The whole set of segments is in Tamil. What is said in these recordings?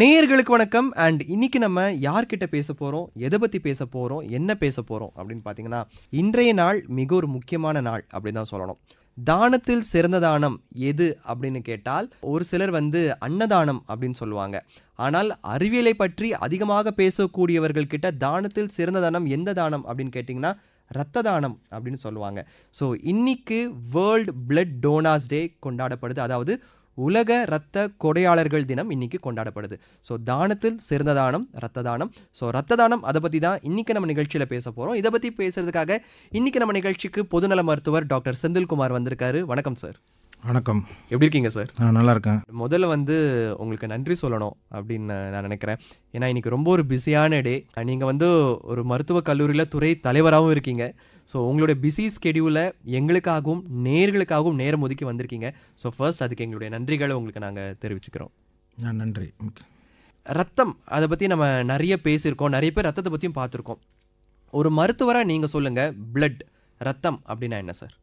நேயர்களுக்கு வணக்கம் அண்ட் இன்னைக்கு நம்ம யார்கிட்ட பேச போகிறோம் எதை பற்றி பேச போகிறோம் என்ன பேச போகிறோம் அப்படின்னு பார்த்தீங்கன்னா இன்றைய நாள் மிக ஒரு முக்கியமான நாள் அப்படின்னு தான் சொல்லணும் தானத்தில் சிறந்த தானம் எது அப்படின்னு கேட்டால் ஒரு சிலர் வந்து அன்னதானம் அப்படின்னு சொல்லுவாங்க ஆனால் அறிவியலை பற்றி அதிகமாக பேசக்கூடியவர்கள் கிட்ட தானத்தில் சிறந்த தானம் எந்த தானம் அப்படின்னு கேட்டிங்கன்னா ரத்த தானம் அப்படின்னு சொல்லுவாங்க ஸோ இன்னைக்கு வேர்ல்டு பிளட் டோனாஸ் டே கொண்டாடப்படுது அதாவது உலக இரத்த கொடையாளர்கள் தினம் இன்னைக்கு கொண்டாடப்படுது ஸோ தானத்தில் சிறந்த தானம் ரத்த தானம் ஸோ ரத்த தானம் அதை பற்றி தான் இன்றைக்கி நம்ம நிகழ்ச்சியில் பேச போகிறோம் இதை பற்றி பேசுகிறதுக்காக இன்றைக்கி நம்ம நிகழ்ச்சிக்கு பொதுநல மருத்துவர் டாக்டர் செந்தில்குமார் வந்திருக்காரு வணக்கம் சார் வணக்கம் எப்படி இருக்கீங்க சார் நான் நல்லா இருக்கேன் முதல்ல வந்து உங்களுக்கு நன்றி சொல்லணும் அப்படின்னு நான் நினைக்கிறேன் ஏன்னா இன்னைக்கு ரொம்ப ஒரு பிஸியான டே நீங்கள் வந்து ஒரு மருத்துவக் கல்லூரியில் துறை தலைவராகவும் இருக்கீங்க ஸோ உங்களுடைய பிஸி ஸ்கெடியூலை எங்களுக்காகவும் நேர்களுக்காகவும் நேரம் ஒதுக்கி வந்திருக்கீங்க ஸோ ஃபர்ஸ்ட் அதுக்கு எங்களுடைய நன்றிகளை உங்களுக்கு நாங்கள் தெரிவிச்சுக்கிறோம் நன்றி ரத்தம் அதை பற்றி நம்ம நிறைய பேசியிருக்கோம் நிறைய பேர் ரத்தத்தை பற்றியும் பார்த்துருக்கோம் ஒரு மருத்துவராக நீங்கள் சொல்லுங்கள் பிளட் ரத்தம் அப்படின்னா என்ன சார்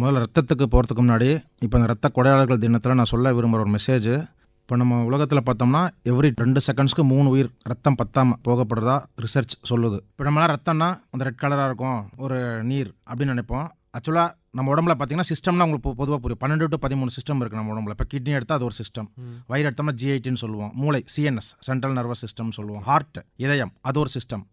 முதல்ல ரத்தத்துக்கு போகிறதுக்கு முன்னாடி இப்போ இந்த ரத்த கொடையாளர்கள் தினத்தில் நான் சொல்ல விரும்புகிற ஒரு மெசேஜ் இப்போ நம்ம உலகத்தில் பார்த்தோம்னா எவ்ரி ரெண்டு செகண்ட்ஸ்க்கு மூணு உயிர் ரத்தம் பத்தாம போகப்படுறதா ரிசர்ச் சொல்லுது இப்போ நம்மளால் ரத்தம்னா அந்த ரெட் கலராக இருக்கும் ஒரு நீர் அப்படின்னு நினைப்போம் ஆக்சுவலாக நம்ம உடம்புல பார்த்தீங்கன்னா சிஸ்டம்னா உங்களுக்கு பொதுவாக புரியும் பன்னெண்டு டு பதிமூணு சிஸ்டம் இருக்குது நம்ம உடம்புல இப்போ கிட்னி எடுத்தால் அது ஒரு சிஸ்டம் வயிறு எடுத்தோம்னா ஜிஐடின்னு சொல்லுவோம் மூளை சிஎன்எஸ் சென்ட்ரல் நர்வஸ் சிஸ்டம் சொல்லுவோம் ஹார்ட் இதயம் அது ஒரு சிஸ்டம்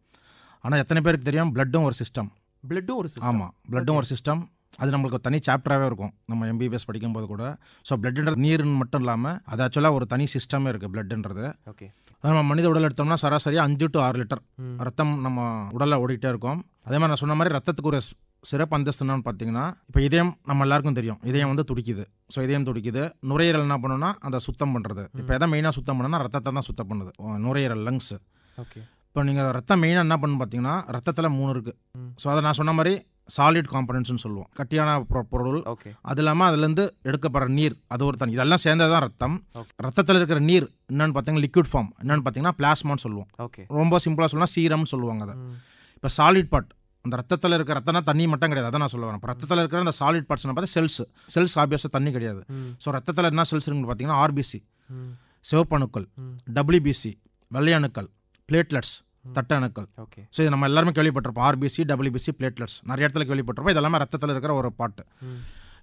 ஆனால் எத்தனை பேருக்கு தெரியும் பிளட்டும் ஒரு சிஸ்டம் பிளட்டும் ஒரு ஆமாம் பிளட்டும் ஒரு சிஸ்டம் அது நம்மளுக்கு தனி சாப்டராகவே இருக்கும் நம்ம எம்பிபிஎஸ் படிக்கும்போது கூட ஸோ பிளட்ன்றது நீர்னு மட்டும் இல்லாமல் அது ஆக்சுவலாக ஒரு தனி சிஸ்டமே இருக்குது பிளட்ன்றது ஓகே நம்ம மனித உடல் எடுத்தோம்னா சராசரியாக அஞ்சு டு ஆறு லிட்டர் ரத்தம் நம்ம உடலில் ஓடிக்கிட்டே இருக்கும் அதே மாதிரி நான் சொன்ன மாதிரி ரத்தத்துக்கு ஒரு சிறப்பு அந்தஸ்துன்னு பார்த்தீங்கன்னா இப்போ இதயம் நம்ம எல்லாருக்கும் தெரியும் இதயம் வந்து துடிக்குது ஸோ இதயம் துடிக்குது நுரையீரல் என்ன பண்ணணும்னா அதை சுத்தம் பண்ணுறது இப்போ எதை மெயினாக சுத்தம் பண்ணணும்னா ரத்தத்தை தான் சுத்தம் பண்ணுது நுரையீரல் லங்ஸ் ஓகே இப்போ நீங்கள் ரத்தம் மெயினாக என்ன பண்ணு பார்த்தீங்கன்னா ரத்தத்தில் மூணு இருக்குது ஸோ அதை நான் சொன்ன மாதிரி சாலிட் காம்பனன்ட்ஸ்னு சொல்லுவோம் கட்டியான பொருள் ஓகே அது இல்லாமல் அதுலேருந்து எடுக்கப்படுற நீர் அது ஒரு தனி இதெல்லாம் சேர்ந்தது தான் ரத்தம் ரத்தத்தில் இருக்கிற நீர் என்னென்னு பார்த்தீங்கன்னா லிக்விட் ஃபார்ம் என்னென்னு பார்த்தீங்கன்னா பிளாஸ்மான்னு சொல்லுவோம் ஓகே ரொம்ப சிம்பிளாக சொல்லலாம் சீரம்னு சொல்லுவாங்க அதை இப்போ சாலிட் பார்ட் அந்த ரத்தத்தில் இருக்கிற ரத்தனா தண்ணி மட்டும் கிடையாது அதான் நான் சொல்லுவேன் ரத்தத்தில் இருக்கிற அந்த சாலிட் பார்ட்ஸ்னு பார்த்தா செல்ஸ் செல்ஸ் ஆபியஸாக தண்ணி கிடையாது ஸோ ரத்தத்தில் என்ன செல்ஸ் பார்த்தீங்கன்னா ஆர்பிசி சிவப்பணுக்கள் டபிள்யூபிசி வெள்ளையணுக்கள் பிளேட்லெட்ஸ் தட்டணுக்கள் ஓகே ஸோ இது நம்ம எல்லாருமே கேள்விப்பட்டிருப்போம் ஆர்பிசி டபிள்யூபிசி பிளேட்லெட்ஸ் நிறைய இடத்துல கேள்விப்பட்டிருப்போம் இதெல்லாமே ரத்தத்தில் இருக்கிற ஒரு பாட்டு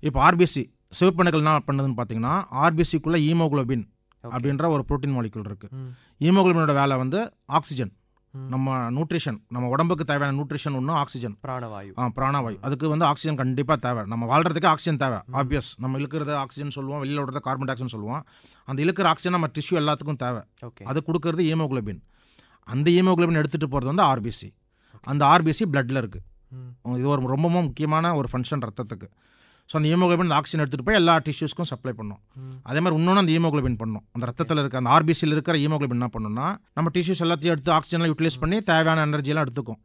இப்போ ஆர்பிசி சிவப்பணுக்கள் என்ன பண்ணுதுன்னு பார்த்தீங்கன்னா ஆர்பிசிக்குள்ளே ஈமோகுளோபின் அப்படின்ற ஒரு ப்ரோட்டீன் மாலிகுல் இருக்குது ஈமோகுளோபினோட வேலை வந்து ஆக்சிஜன் நம்ம நியூட்ரிஷன் நம்ம உடம்புக்கு தேவையான நியூட்ரிஷன் ஒன்று ஆக்சிஜன் பிராணவாயு ஆ பிராணவாயு அதுக்கு வந்து ஆக்சிஜன் கண்டிப்பாக தேவை நம்ம வாழ்கிறதுக்கு ஆக்சிஜன் தேவை ஆப்வியஸ் நம்ம இழுக்கிறத ஆக்சிஜன் சொல்லுவோம் வெளியில் விடுறது கார்பன் டை ஆக்சைடு சொல்லுவோம் அந்த இழுக்கிற ஆக்சிஜன் நம்ம டிஷ்யூ எல்லாத்துக்கும் தேவை ஓகே அது கொடுக்கறது ஹீமோக்ளோபின் அந்த ஈமோக்ளோபின் எடுத்துகிட்டு போகிறது வந்து ஆர்பிசி அந்த ஆர்பிசி பிளட்டில் இருக்குது இது ஒரு ரொம்பவும் முக்கியமான ஒரு ஃபங்க்ஷன் ரத்தத்துக்கு ஸோ அந்த ஈமோக்ளோபின் ஆக்சிஜன் எடுத்துகிட்டு போய் எல்லா டிஷ்யூஸ்க்கும் சப்ளை பண்ணும் அதே மாதிரி இன்னொன்று அந்த ஈமோக்ளோபின் பண்ணணும் அந்த ரத்தத்தில் இருக்க அந்த ஆர்பிசியில் இருக்கிற ஈமோக்ளோபின் என்ன பண்ணணும்னா நம்ம டிஷ்யூஸ் எல்லாத்தையும் எடுத்து ஆக்சிஜனில் யூட்டிலைஸ் பண்ணி தேவையான எனர்ஜியெல்லாம் எடுத்துக்கும்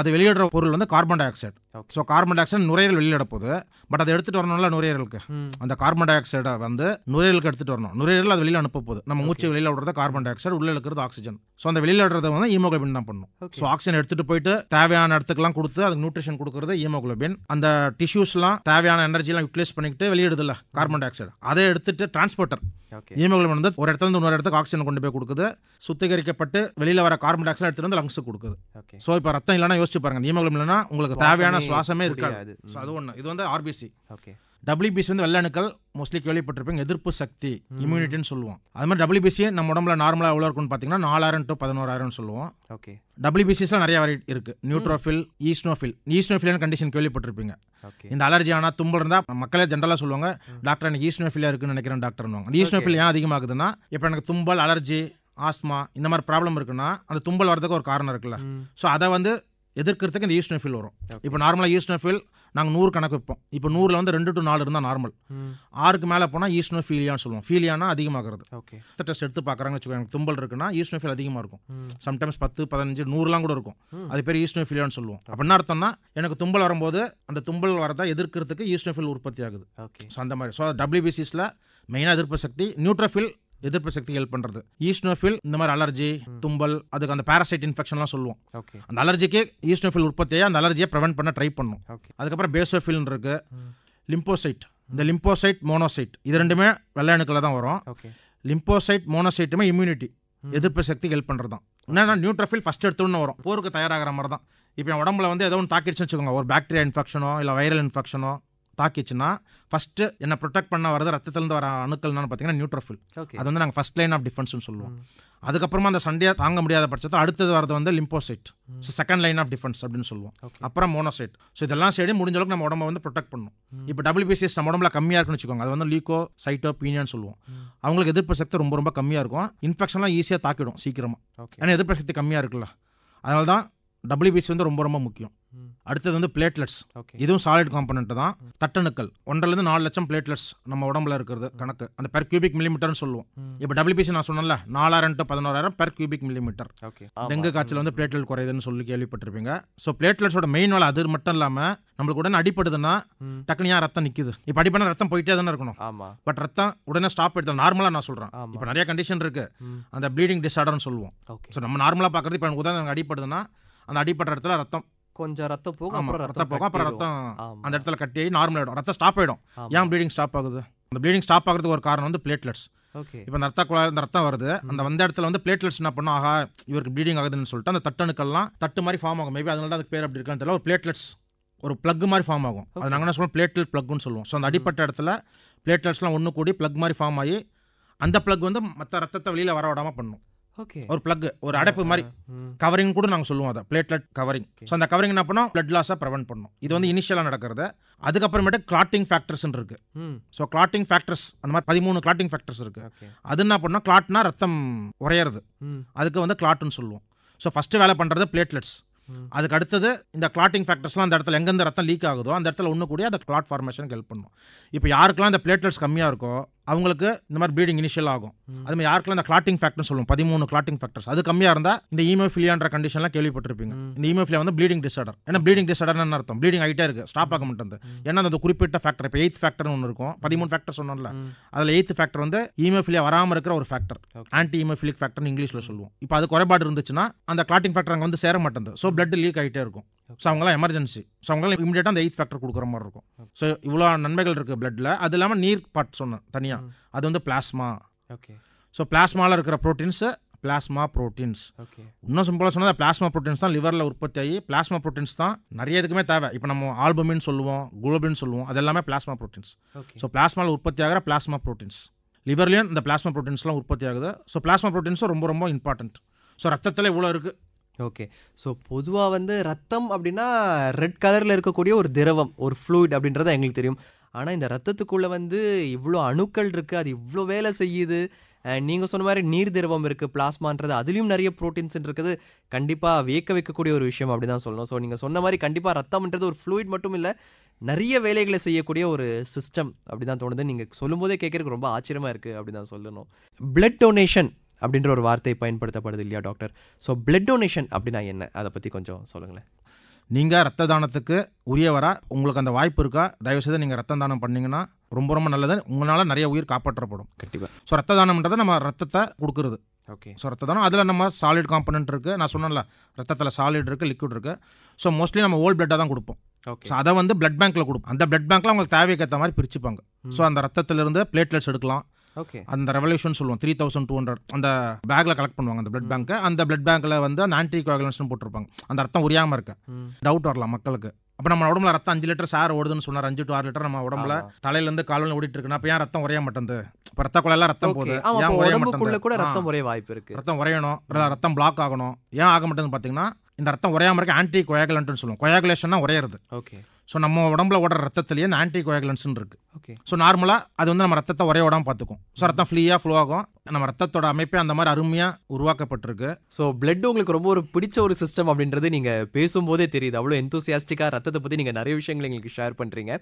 அது வெளியிடுற பொருள் வந்து carbon dioxide so carbon dioxide நுரையீரல் வெளியிட போகுது பட் அதை எடுத்துகிட்டு வரணும்ல நுரையீரலுக்கு அந்த கார்பன் டை ஆக்சைடை வந்து நுரையீரலுக்கு எடுத்துகிட்டு வரணும் நுரையீரல் அது வெளியில் அனுப்ப போகுது நம்ம மூச்சு வெளியில் விடுறது கார்பன் டை ஆக்சைடு உள்ளே இருக்கிறது ஆக்சிஜன் ஸோ அந்த வெளியில் விடுறது வந்து ஈமோக்ளோபின் தான் பண்ணணும் ஸோ ஆக்சிஜன் எடுத்துகிட்டு போயிட்டு தேவையான இடத்துக்குலாம் கொடுத்து அதுக்கு நியூட்ரிஷன் கொடுக்குறது ஈமோக்ளோபின் அந்த டிஷ்யூஸ்லாம் தேவையான எனர்ஜிலாம் யூட்டிலைஸ் பண்ணிக்கிட்டு வெளியிடுதுல கார்பன் டை ஆக்சைடு அதை எடுத்துட்டு டிரான்ஸ்போர்ட்டர் ஹீமோகுளம் வந்து ஒரு இடத்துல இருந்து இன்னொரு இடத்துக்கு ஆக்சிஜன் கொண்டு போய் கொடுக்குது சுத்திகரிக்கப்பட்டு வெளியில் வர கார்பன் டை ஆக்சைடு எடுத்துட்டு வந்து லங்ஸ் கொடுக்குது ஸோ இப்போ ரத்தம் இல்லைனா யோசிச்சு பாருங்க ஹீமோகுளம் இல்லைனா உங்களுக்கு தேவையான சுவாசமே இருக்காது ஸோ அது ஒன்று இது வந்து ஆர்பிசி ஓகே டபிள்யூபிசி வந்து அணுக்கள் மோஸ்ட்லி கேள்விப்பட்டிருப்பீங்க எதிர்ப்பு சக்தி இம்யூனிட்டின்னு சொல்லுவோம் அது மாதிரி டபிள்யூபிசியே நம்ம உடம்புல நார்மலாக எவ்வளோ இருக்கும்னு பார்த்தீங்கன்னா நாலாயிரம் டு பதினோராயிரம்னு சொல்லுவோம் ஓகே டபிள்யூபிசிஸ்லாம் நிறைய வெரைட்டி இருக்கு நியூட்ரோஃபில் ஈஸ்னோஃபில் ஈஸ்னோஃபிலான கண்டிஷன் கேள்விப்பட்டிருப்பீங்க இந்த அலர்ஜி ஆனால் தும்பல் இருந்தால் மக்களே ஜென்ரலாக சொல்லுவாங்க டாக்டர் எனக்கு ஈஸ்னோஃபிலியா இருக்குன்னு நினைக்கிறேன் டாக்டர் ஈஸ்னோஃபில் ஏன் அதிகமாகுதுன்னா இப்போ எனக்கு தும்பல் அலர்ஜி ஆஸ்மா இந்த மாதிரி ப்ராப்ளம் இருக்குன்னா அந்த தும்பல் வரதுக்கு ஒரு காரணம் இருக்குல்ல ஸோ அதை வந்து எதிர்க்கிறதுக்கு இந்த ஈஸ்னோஃபில் வரும் இப்போ நார்மலாக ஈஸ்னோஃபில் நாங்கள் நூறு கணக்கு வைப்போம் இப்போ நூறில் வந்து ரெண்டு டு நாலு இருந்தால் நார்மல் ஆறுக்கு மேலே போனால் ஈஸ்னோ ஃபீலியான்னு சொல்லுவோம் ஃபீலியானா அதிகமாகிறது ஓகே டெஸ்ட் எடுத்து பார்க்குறாங்க வச்சுக்கோ எனக்கு தும்பல் இருக்குன்னா ஈஸ்னோ ஃபீல் அதிகமாக இருக்கும் சம்டைம்ஸ் பத்து பதினஞ்சு நூறுலாம் கூட இருக்கும் அது பேர் ஈஸ்னோ ஃபீலியான்னு சொல்லுவோம் என்ன அர்த்தம்னா எனக்கு தும்பல் வரும்போது அந்த தும்பல் வரதை எதிர்க்கிறதுக்கு ஈஸ்னோ ஃபீல் உற்பத்தி ஆகுது ஓகே ஸோ அந்த மாதிரி ஸோ டபிள்யூபிசிஸில் மெயினாக எதிர்ப்பு சக்தி நியூட்ரோஃபில் எதிர்ப்பு சக்தி ஹெல்ப் பண்ணுறது ஈஸ்னோஃபில் இந்த மாதிரி அலர்ஜி தும்பல் அதுக்கு அந்த பேரசைட் இன்ஃபெக்ஷன்லாம் சொல்லுவோம் அந்த அலர்ஜிக்கே ஈஸ்னோஃபில் உற்பத்தியை அந்த அலர்ஜியை ப்ரிவென்ட் பண்ண ட்ரை பண்ணும் அதுக்கப்புறம் பேசோஃபில் இருக்கு லிம்போசைட் இந்த லிம்போசைட் மோனோசைட் இது ரெண்டுமே வெள்ளையணுக்கில் தான் வரும் லிம்போசைட் மோனோசைட்டுமே இம்யூனிட்டி எதிர்ப்பு சக்தி ஹெல்ப் பண்ணுறது தான் என்னென்னா நியூட்ரஃபில் ஃபஸ்ட் எடுத்துன்னு வரும் போருக்கு தயாராகிற மாதிரி தான் இப்போ என் உடம்புல வந்து ஏதோ ஒன்று தாக்கிடுச்சுன்னு வச்சுக்கோங்க ஒரு பாக்டீரியா இன்ஃபெக்ஷனோ இல்லை வைரல் இன்ஃபெக்ஷனோ தாக்கிச்சுன்னா ஃபஸ்ட்டு என்னை ப்ரொடெக்ட் பண்ண வரது ரத்தத்துலேருந்து வர அணுக்கள் பார்த்தீங்கன்னா நியூட்ரோஃபில் அது வந்து நாங்கள் ஃபஸ்ட் லைன் ஆஃப் டிஃபென்ஸ்னு சொல்லுவோம் அதுக்கப்புறமா அந்த சண்டையாக தாங்க முடியாத பட்சத்தில் அடுத்தது வரது வந்து lymphocyte so second line of defence அப்படின்னு சொல்லுவோம் அப்புறம் மோனோசைட் ஸோ இதெல்லாம் சைடு முடிஞ்ச அளவுக்கு நம்ம உடம்ப வந்து ப்ரொடெக்ட் பண்ணும் இப்போ டபிள்யூபிசிஎஸ் நம்ம உடம்புல கம்மியாக இருக்குன்னு வச்சுக்கோங்க அது வந்து லீக்கோ சைட்டோ பீனியான்னு சொல்லுவோம் அவங்களுக்கு எதிர்ப்பு சக்தி ரொம்ப ரொம்ப கம்மியாக இருக்கும் இன்ஃபெக்ஷன்லாம் ஈஸியாக தாக்கிடும் சீக்கிரமாக ஏன்னா எதிர்ப்பு சக்தி கம்மியாக இருக்குல்ல அதனால தான் டபிள்யூபிசி வந்து ரொம்ப ரொம்ப முக்கியம் அடுத்தது வந்து பிளேட்லெட்ஸ் இதுவும் சாலிட் காம்பனண்ட் தான் தட்டணுக்கள் ஒன்றிலிருந்து நாலு லட்சம் பிளேட்லெட்ஸ் நம்ம உடம்புல இருக்கிறது கணக்கு அந்த பெர் கியூபிக் மில்லிமீட்டர்னு சொல்லுவோம் இப்போ டபிள்யூபிசி நான் சொன்னல நாலாயிரம் டு பதினோராயிரம் பெர் கியூபிக் மில்லிமீட்டர் டெங்கு காய்ச்சல் வந்து பிளேட்லெட் குறையுதுன்னு சொல்லி கேள்விப்பட்டிருப்பீங்க ஸோ பிளேட்லெட்ஸோட மெயின் வேலை அது மட்டும் இல்லாமல் நம்மளுக்கு உடனே அடிப்படுதுன்னா டக்குனியா ரத்தம் நிற்குது இப்போ அடிப்படை ரத்தம் போயிட்டே தானே இருக்கணும் பட் ரத்தம் உடனே ஸ்டாப் எடுத்து நார்மலாக நான் சொல்கிறேன் இப்போ நிறைய கண்டிஷன் இருக்கு அந்த ப்ளீடிங் டிஸார்டர்னு சொல்லுவோம் ஸோ நம்ம நார்மலாக பார்க்குறது இப்போ எனக்கு உதாரணம் அடிப்படுதுன்னா அந்த அடிப்பட்ட இடத்துல ரத்தம் கொஞ்சம் ரத்தம் போகும் அப்புறம் ரத்தம் போகும் அப்புறம் ரத்தம் அந்த இடத்துல கட்டி ஆகி நார்மல் ஆகிடும் ரத்தம் ஸ்டாப் ஆகிடும் ஏன் ப்ளீடிங் ஸ்டாப் ஆகுது அந்த ப்ளீடிங் ஸ்டாப் ஆகிறதுக்கு ஒரு காரணம் வந்து பிளேட்லெட்ஸ் ஓகே இப்போ அந்த ரத்த குழாய் அந்த ரத்தம் வருது அந்த வந்த இடத்துல வந்து பிளேட்லெட்ஸ் என்ன பண்ணும் ஆகா இவருக்கு ப்ளீடிங் ஆகுதுன்னு சொல்லிட்டு அந்த தட்டணுக்கெல்லாம் தட்டு மாதிரி ஃபார்ம் ஆகும் மேபி அதனால அதுக்கு பேர் அப்படி இருக்கான்னு தெரியல ஒரு பிளேட்லெட்ஸ் ஒரு ப்ளக் மாதிரி ஃபார்ம் ஆகும் அது நாங்கள் என்ன சொல்லுவோம் பிளேட்லெட் ப்ளக்னு சொல்லுவோம் ஸோ அந்த அடிப்பட்ட இடத்துல பிளேட்லெட்ஸ்லாம் ஒன்று கூடி ப்ளக் மாதிரி ஃபார்ம் ஆகி அந்த ப்ளக் வந்து மற்ற ரத்தத்தை வெளியில் வர விடாமல் பண்ணும் ஒரு பிளக் ஒரு அடைப்பு மாதிரி கவரிங் hmm. கூட நாங்கள் சொல்லுவோம் அதை பிளேட்லெட் கவரிங் ஸோ அந்த கவரிங் என்ன பண்ணோம் பிளட் லாஸாக ப்ரிவென்ட் பண்ணும் இது வந்து இனிஷியலாக நடக்கிறது அதுக்கப்புறமேட்டு கிளாட்டிங் ஃபேக்டர்ஸ் இருக்கு ஸோ கிளாட்டிங் ஃபேக்டர்ஸ் அந்த மாதிரி பதிமூணு கிளாட்டிங் ஃபேக்டர்ஸ் இருக்கு அது என்ன பண்ணோம் கிளாட்னா ரத்தம் உறையிறது hmm. அதுக்கு வந்து கிளாட்னு சொல்லுவோம் ஸோ ஃபஸ்ட்டு வேலை பண்ணுறது பிளேட்லெட்ஸ் hmm. அதுக்கு அடுத்தது இந்த கிளாட்டிங் ஃபேக்டர்ஸ்லாம் அந்த இடத்துல எங்கெந்த ரத்தம் லீக் ஆகுதோ அந்த இடத்துல ஒன்று கூடிய அந்த கிளாட் ஃபார்மேஷனுக்கு ஹெல்ப் பண்ணும் இப்போ யாருக்கெல்லாம் இந்த பிளேட்லெட்ஸ் கம்மியாக இருக்கோ அவங்களுக்கு இந்த மாதிரி ப்ளீடிங் இனிஷியல் ஆகும் அது மாதிரி யாருக்கெல்லாம் இந்த கிளாட்டிங் ஃபேக்டர் சொல்லும் பதிமூணு கிளாட்டிங் ஃபேக்டர்ஸ் அது கம்மியாக இருந்தால் இந்த ஈமோஃபிலியான்ற கண்டிஷன்லாம் கேள்விப்பட்டிருப்பீங்க இந்த ஈமோஃபிலியா வந்து ப்ளீடிங் டிசார்டர் ஏன்னா ப்ளீடிங் டிசார்டர் என்ன அர்த்தம் ப்ளீடிங் ஆகிட்டே இருக்கு ஸ்டாப் ஆக மாட்டேங்குது ஏன்னா அந்த குறிப்பிட்ட ஃபேக்டர் இப்போ எயித் ஃபேக்டர்னு ஒன்று இருக்கும் பதிமூணு ஃபேக்டர் சொன்னோம்ல அதில் எயித் ஃபேக்டர் வந்து ஈமோஃபிலியா வராமல் இருக்கிற ஒரு ஃபேக்டர் ஆன்டி ஈமோஃபிலிக் ஃபேக்டர்னு இங்கிலீஷில் சொல்லுவோம் இப்போ அது குறைபாடு இருந்துச்சுன்னா அந்த கிளாட்டிங் ஃபேக்டர் அங்கே வந்து சேர மாட்டேங்குது ஸோ பிளட் லீக் ஆகிட்டே இருக்கும் ஸோ அவங்களாம் எமர்ஜென்சி ஸோ அவங்களாம் இமீடியட்டாக அந்த எயிட் ஃபேக்டர் கொடுக்குற மாதிரி இருக்கும் ஸோ இவ்வளோ நன்மைகள் இருக்குது பிளட்டில் அது இல்லாமல் நீர் பாட் சொன்னேன் தனியாக அது வந்து பிளாஸ்மா ஓகே ஸோ பிளாஸ்மாவில் இருக்கிற ப்ரோட்டீன்ஸு பிளாஸ்மா ப்ரோட்டீன்ஸ் ஓகே இன்னும் சிம்பிளாக சொன்னால் பிளாஸ்மா ப்ரோட்டீன்ஸ் தான் லிவரில் உற்பத்தி ஆகி பிளாஸ்மா ப்ரோட்டீன்ஸ் தான் நிறைய இதுக்குமே தேவை இப்போ நம்ம ஆல்பமின்னு சொல்லுவோம் குளோபின் சொல்லுவோம் அது எல்லாமே பிளாஸ்மா ப்ரோட்டீன்ஸ் ஸோ பிளாஸ்மாவில் உற்பத்தி ஆகிற பிளாஸ்மா ப்ரோட்டீன்ஸ் லிவர்லேயும் இந்த பிளாஸ்மா ப்ரோட்டீன்ஸ்லாம் உற்பத்தி ஆகுது ஸோ பிளாஸ்மா ப்ரோட்டீன்ஸும் ரொம்ப ரொம்ப இம்பார்ட்டண்ட் ஸோ ரத்தத்தில் இவ்வளோ இருக்குது ஓகே ஸோ பொதுவாக வந்து ரத்தம் அப்படின்னா ரெட் கலரில் இருக்கக்கூடிய ஒரு திரவம் ஒரு ஃப்ளூயிட் அப்படின்றத எங்களுக்கு தெரியும் ஆனால் இந்த ரத்தத்துக்குள்ளே வந்து இவ்வளோ அணுக்கள் இருக்குது அது இவ்வளோ வேலை செய்யுது நீங்கள் சொன்ன மாதிரி நீர் திரவம் இருக்குது பிளாஸ்மான்றது அதுலேயும் நிறைய ப்ரோட்டீன்ஸ் இருக்குது கண்டிப்பாக வியக்க வைக்கக்கூடிய ஒரு விஷயம் அப்படி தான் சொல்லணும் ஸோ நீங்கள் சொன்ன மாதிரி கண்டிப்பாக ரத்தம்ன்றது ஒரு ஃப்ளூயிட் மட்டும் இல்லை நிறைய வேலைகளை செய்யக்கூடிய ஒரு சிஸ்டம் அப்படி தான் தோணுது நீங்கள் சொல்லும்போதே கேட்குறதுக்கு ரொம்ப ஆச்சரியமாக இருக்குது அப்படி தான் சொல்லணும் பிளட் டொனேஷன் அப்படின்ற ஒரு வார்த்தை பயன்படுத்தப்படுது இல்லையா டாக்டர் ஸோ பிளட் டொனேஷன் அப்படின்னா என்ன அதை பற்றி கொஞ்சம் சொல்லுங்களேன் நீங்கள் ரத்த தானத்துக்கு உரியவரா உங்களுக்கு அந்த வாய்ப்பு இருக்கா தயவுசெய்து நீங்கள் ரத்த தானம் பண்ணிங்கன்னா ரொம்ப ரொம்ப நல்லது உங்களால் நிறைய உயிர் காப்பாற்றப்படும் கண்டிப்பாக ஸோ ரத்த தானம்ன்றது நம்ம ரத்தத்தை கொடுக்குறது ஓகே ஸோ ரத்த தானம் அதில் நம்ம சாலிட் காம்பனன்ட் இருக்குது நான் சொன்னேன்ல ரத்தத்தில் சாலிட் இருக்குது லிக்விட் இருக்குது ஸோ மோஸ்ட்லி நம்ம ஓல் பிளட்டாக தான் கொடுப்போம் ஓகே ஸோ அதை வந்து பிளட் பேங்க்கில் கொடுப்போம் அந்த பிளட் பேங்க்கில் அவங்களுக்கு தேவைக்கேற்ற மாதிரி பிரிச்சுப்பாங்க ஸோ அந்த ரத்தத்திலிருந்து பிளேட்லெட்ஸ் எடுக்கலாம் ஓகே அந்த ரெவல்யூஷன் சொல்லுவோம் த்ரீ தௌசண்ட் டூ ஹண்ட்ரட் அந்த பேக்கில் கலெக்ட் பண்ணுவாங்க அந்த பிளட் பேங்க் அந்த பிளட் பேங்க்கில் வந்து அந்த ஆன்டி கோகுலன்ஸ்னு போட்டிருப்பாங்க அந்த அர்த்தம் உரியாமல் இருக்கு டவுட் வரலாம் மக்களுக்கு அப்போ நம்ம உடம்புல ரத்தம் அஞ்சு லிட்டர் சார் ஓடுதுன்னு சொன்னார் அஞ்சு டு ஆறு லிட்டர் நம்ம உடம்புல தலையிலேருந்து காலையில் ஓடிட்டு இருக்குன்னா அப்போ ஏன் ரத்தம் உரைய மாட்டேங்குது இப்போ ரத்த குழையெல்லாம் ரத்தம் போகுது ஏன் உரைய மாட்டேங்குது கூட ரத்தம் உரைய வாய்ப்பு இருக்கு ரத்தம் உரையணும் ரத்தம் பிளாக் ஆகணும் ஏன் ஆக மாட்டேங்குது பார்த்தீங்கன்னா இந்த ரத்தம் உரையாமல் இருக்க ஆன்டி கொயாகுலன்ட்னு சொல்லுவோம் கொயாகுலேஷன்னா உரையிறது ஓகே ஸோ நம்ம உடம்புல ஓடுற ரத்தத்திலேயே இந்த ஆன்டி கோயாகுலன்ஸ்னு இருக்குது ஓகே ஸோ நார்மலாக அது வந்து நம்ம ரத்தத்தை ஒரே உடம்பு பார்த்துக்கும் ஸோ ரத்தம் ஃப்ரீயாக ஃப்ளோ ஆகும் நம்ம ரத்தத்தோட அமைப்பே அந்த மாதிரி அருமையாக உருவாக்கப்பட்டிருக்கு ஸோ பிளட் உங்களுக்கு ரொம்ப ஒரு பிடிச்ச ஒரு சிஸ்டம் அப்படின்றது நீங்கள் பேசும்போதே தெரியுது அவ்வளோ எந்தூசியாஸ்டிக்காக ரத்தத்தை பற்றி நீங்கள் நிறைய விஷயங்கள் எங்களுக்கு ஷேர் பண்ணுறீங்க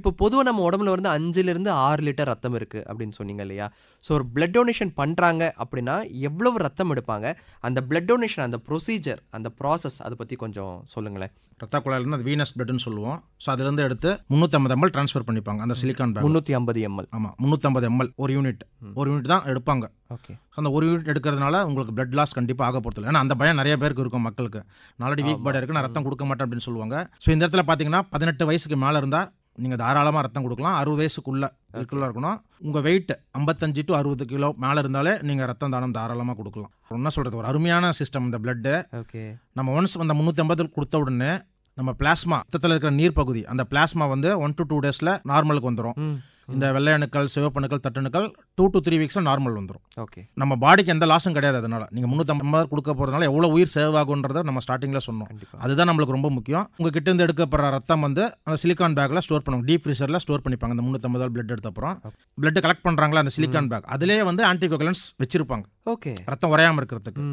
இப்போ பொதுவாக நம்ம உடம்புல வந்து அஞ்சுலேருந்து ஆறு லிட்டர் ரத்தம் இருக்குது அப்படின்னு சொன்னீங்க இல்லையா ஸோ ஒரு பிளட் டொனேஷன் பண்ணுறாங்க அப்படின்னா எவ்வளவு ரத்தம் எடுப்பாங்க அந்த பிளட் டொனேஷன் அந்த ப்ரொசீஜர் அந்த ப்ராசஸ் அதை பற்றி கொஞ்சம் சொல்லுங்களேன் ரத்த குழாயிலேருந்து அது வீனஸ் பிளட்னு சொல்லுவோம் ஸோ அதுலேருந்து எடுத்து முந்நூற்றம்பது எம்எல் ட்ரான்ஸ்ஃபர் பண்ணிப்பாங்க அந்த சிலிக்கான் பேக் முந்நூற்றி ஐம்பது எம்எல் ஆமாம் முந்நூற்றம்பது எம்எல் ஒரு யூனிட் ஒரு யூனிட் தான் எடுப்பாங்க ஓகே அந்த ஒரு யூனிட் எடுக்கிறதுனால உங்களுக்கு பிளட் லாஸ் கண்டிப்பாக ஆக போகிறது ஏன்னா அந்த பயம் நிறைய பேருக்கு இருக்கும் மக்களுக்கு நாலடி வீக் பாடி இருக்குது நான் ரத்தம் கொடுக்க மாட்டேன் அப்படின்னு சொல்லுவாங்க ஸோ இந்த இடத்துல பார்த்தீங்கன்னா பதினெட்டு வயசுக்கு மேலே இருந்தால் நீங்கள் தாராளமாக ரத்தம் கொடுக்கலாம் அறுபது வயசுக்குள்ளே இருக்குள்ள இருக்கணும் உங்கள் வெயிட் ஐம்பத்தஞ்சு டு அறுபது கிலோ மேலே இருந்தாலே நீங்கள் ரத்தம் தானம் தாராளமாக கொடுக்கலாம் என்ன சொல்கிறது ஒரு அருமையான சிஸ்டம் இந்த பிளட்டு ஓகே நம்ம ஒன்ஸ் அந்த முந்நூற்றி ஐம்பது கொடுத்த உடனே நம்ம பிளாஸ்மா ரத்தத்தில் இருக்கிற நீர் பகுதி அந்த பிளாஸ்மா வந்து ஒன் டு டூ டேஸில் நார்மலுக்கு வந்துடும் இந்த வெள்ளை அணுக்கள் சிவப்பணுக்கள் தட்டணுக்கள் டூ டு த்ரீ வீக்ஸில் நார்மல் வந்துடும் ஓகே நம்ம பாடிக்கு எந்த லாஸும் கிடையாது அதனால நீங்கள் முந்நூற்றம்பது கொடுக்க போகிறதுனால எவ்வளோ உயிர் சேவ் ஆகுன்றத நம்ம ஸ்டார்டிங்கில் சொன்னோம் அதுதான் நம்மளுக்கு ரொம்ப முக்கியம் உங்ககிட்ட இருந்து எடுக்கப்படுற ரத்தம் வந்து அந்த சிலிக்கான் பேக்கில் ஸ்டோர் பண்ணுவோம் டீப் ஃப்ரீசரில் ஸ்டோர் பண்ணிப்பாங்க அந்த முந்நூற்றம்பது பிளட் எடுத்த அப்புறம் பிளட் கலெக்ட் பண்ணுறாங்களா அந்த சிலிக்கான் பேக் அதிலே வந்து ஆன்டிகோகலன்ஸ் வச்சிருப்பாங்க ஓகே ரத்தம் உரையாமல் இருக்கிறதுக்கு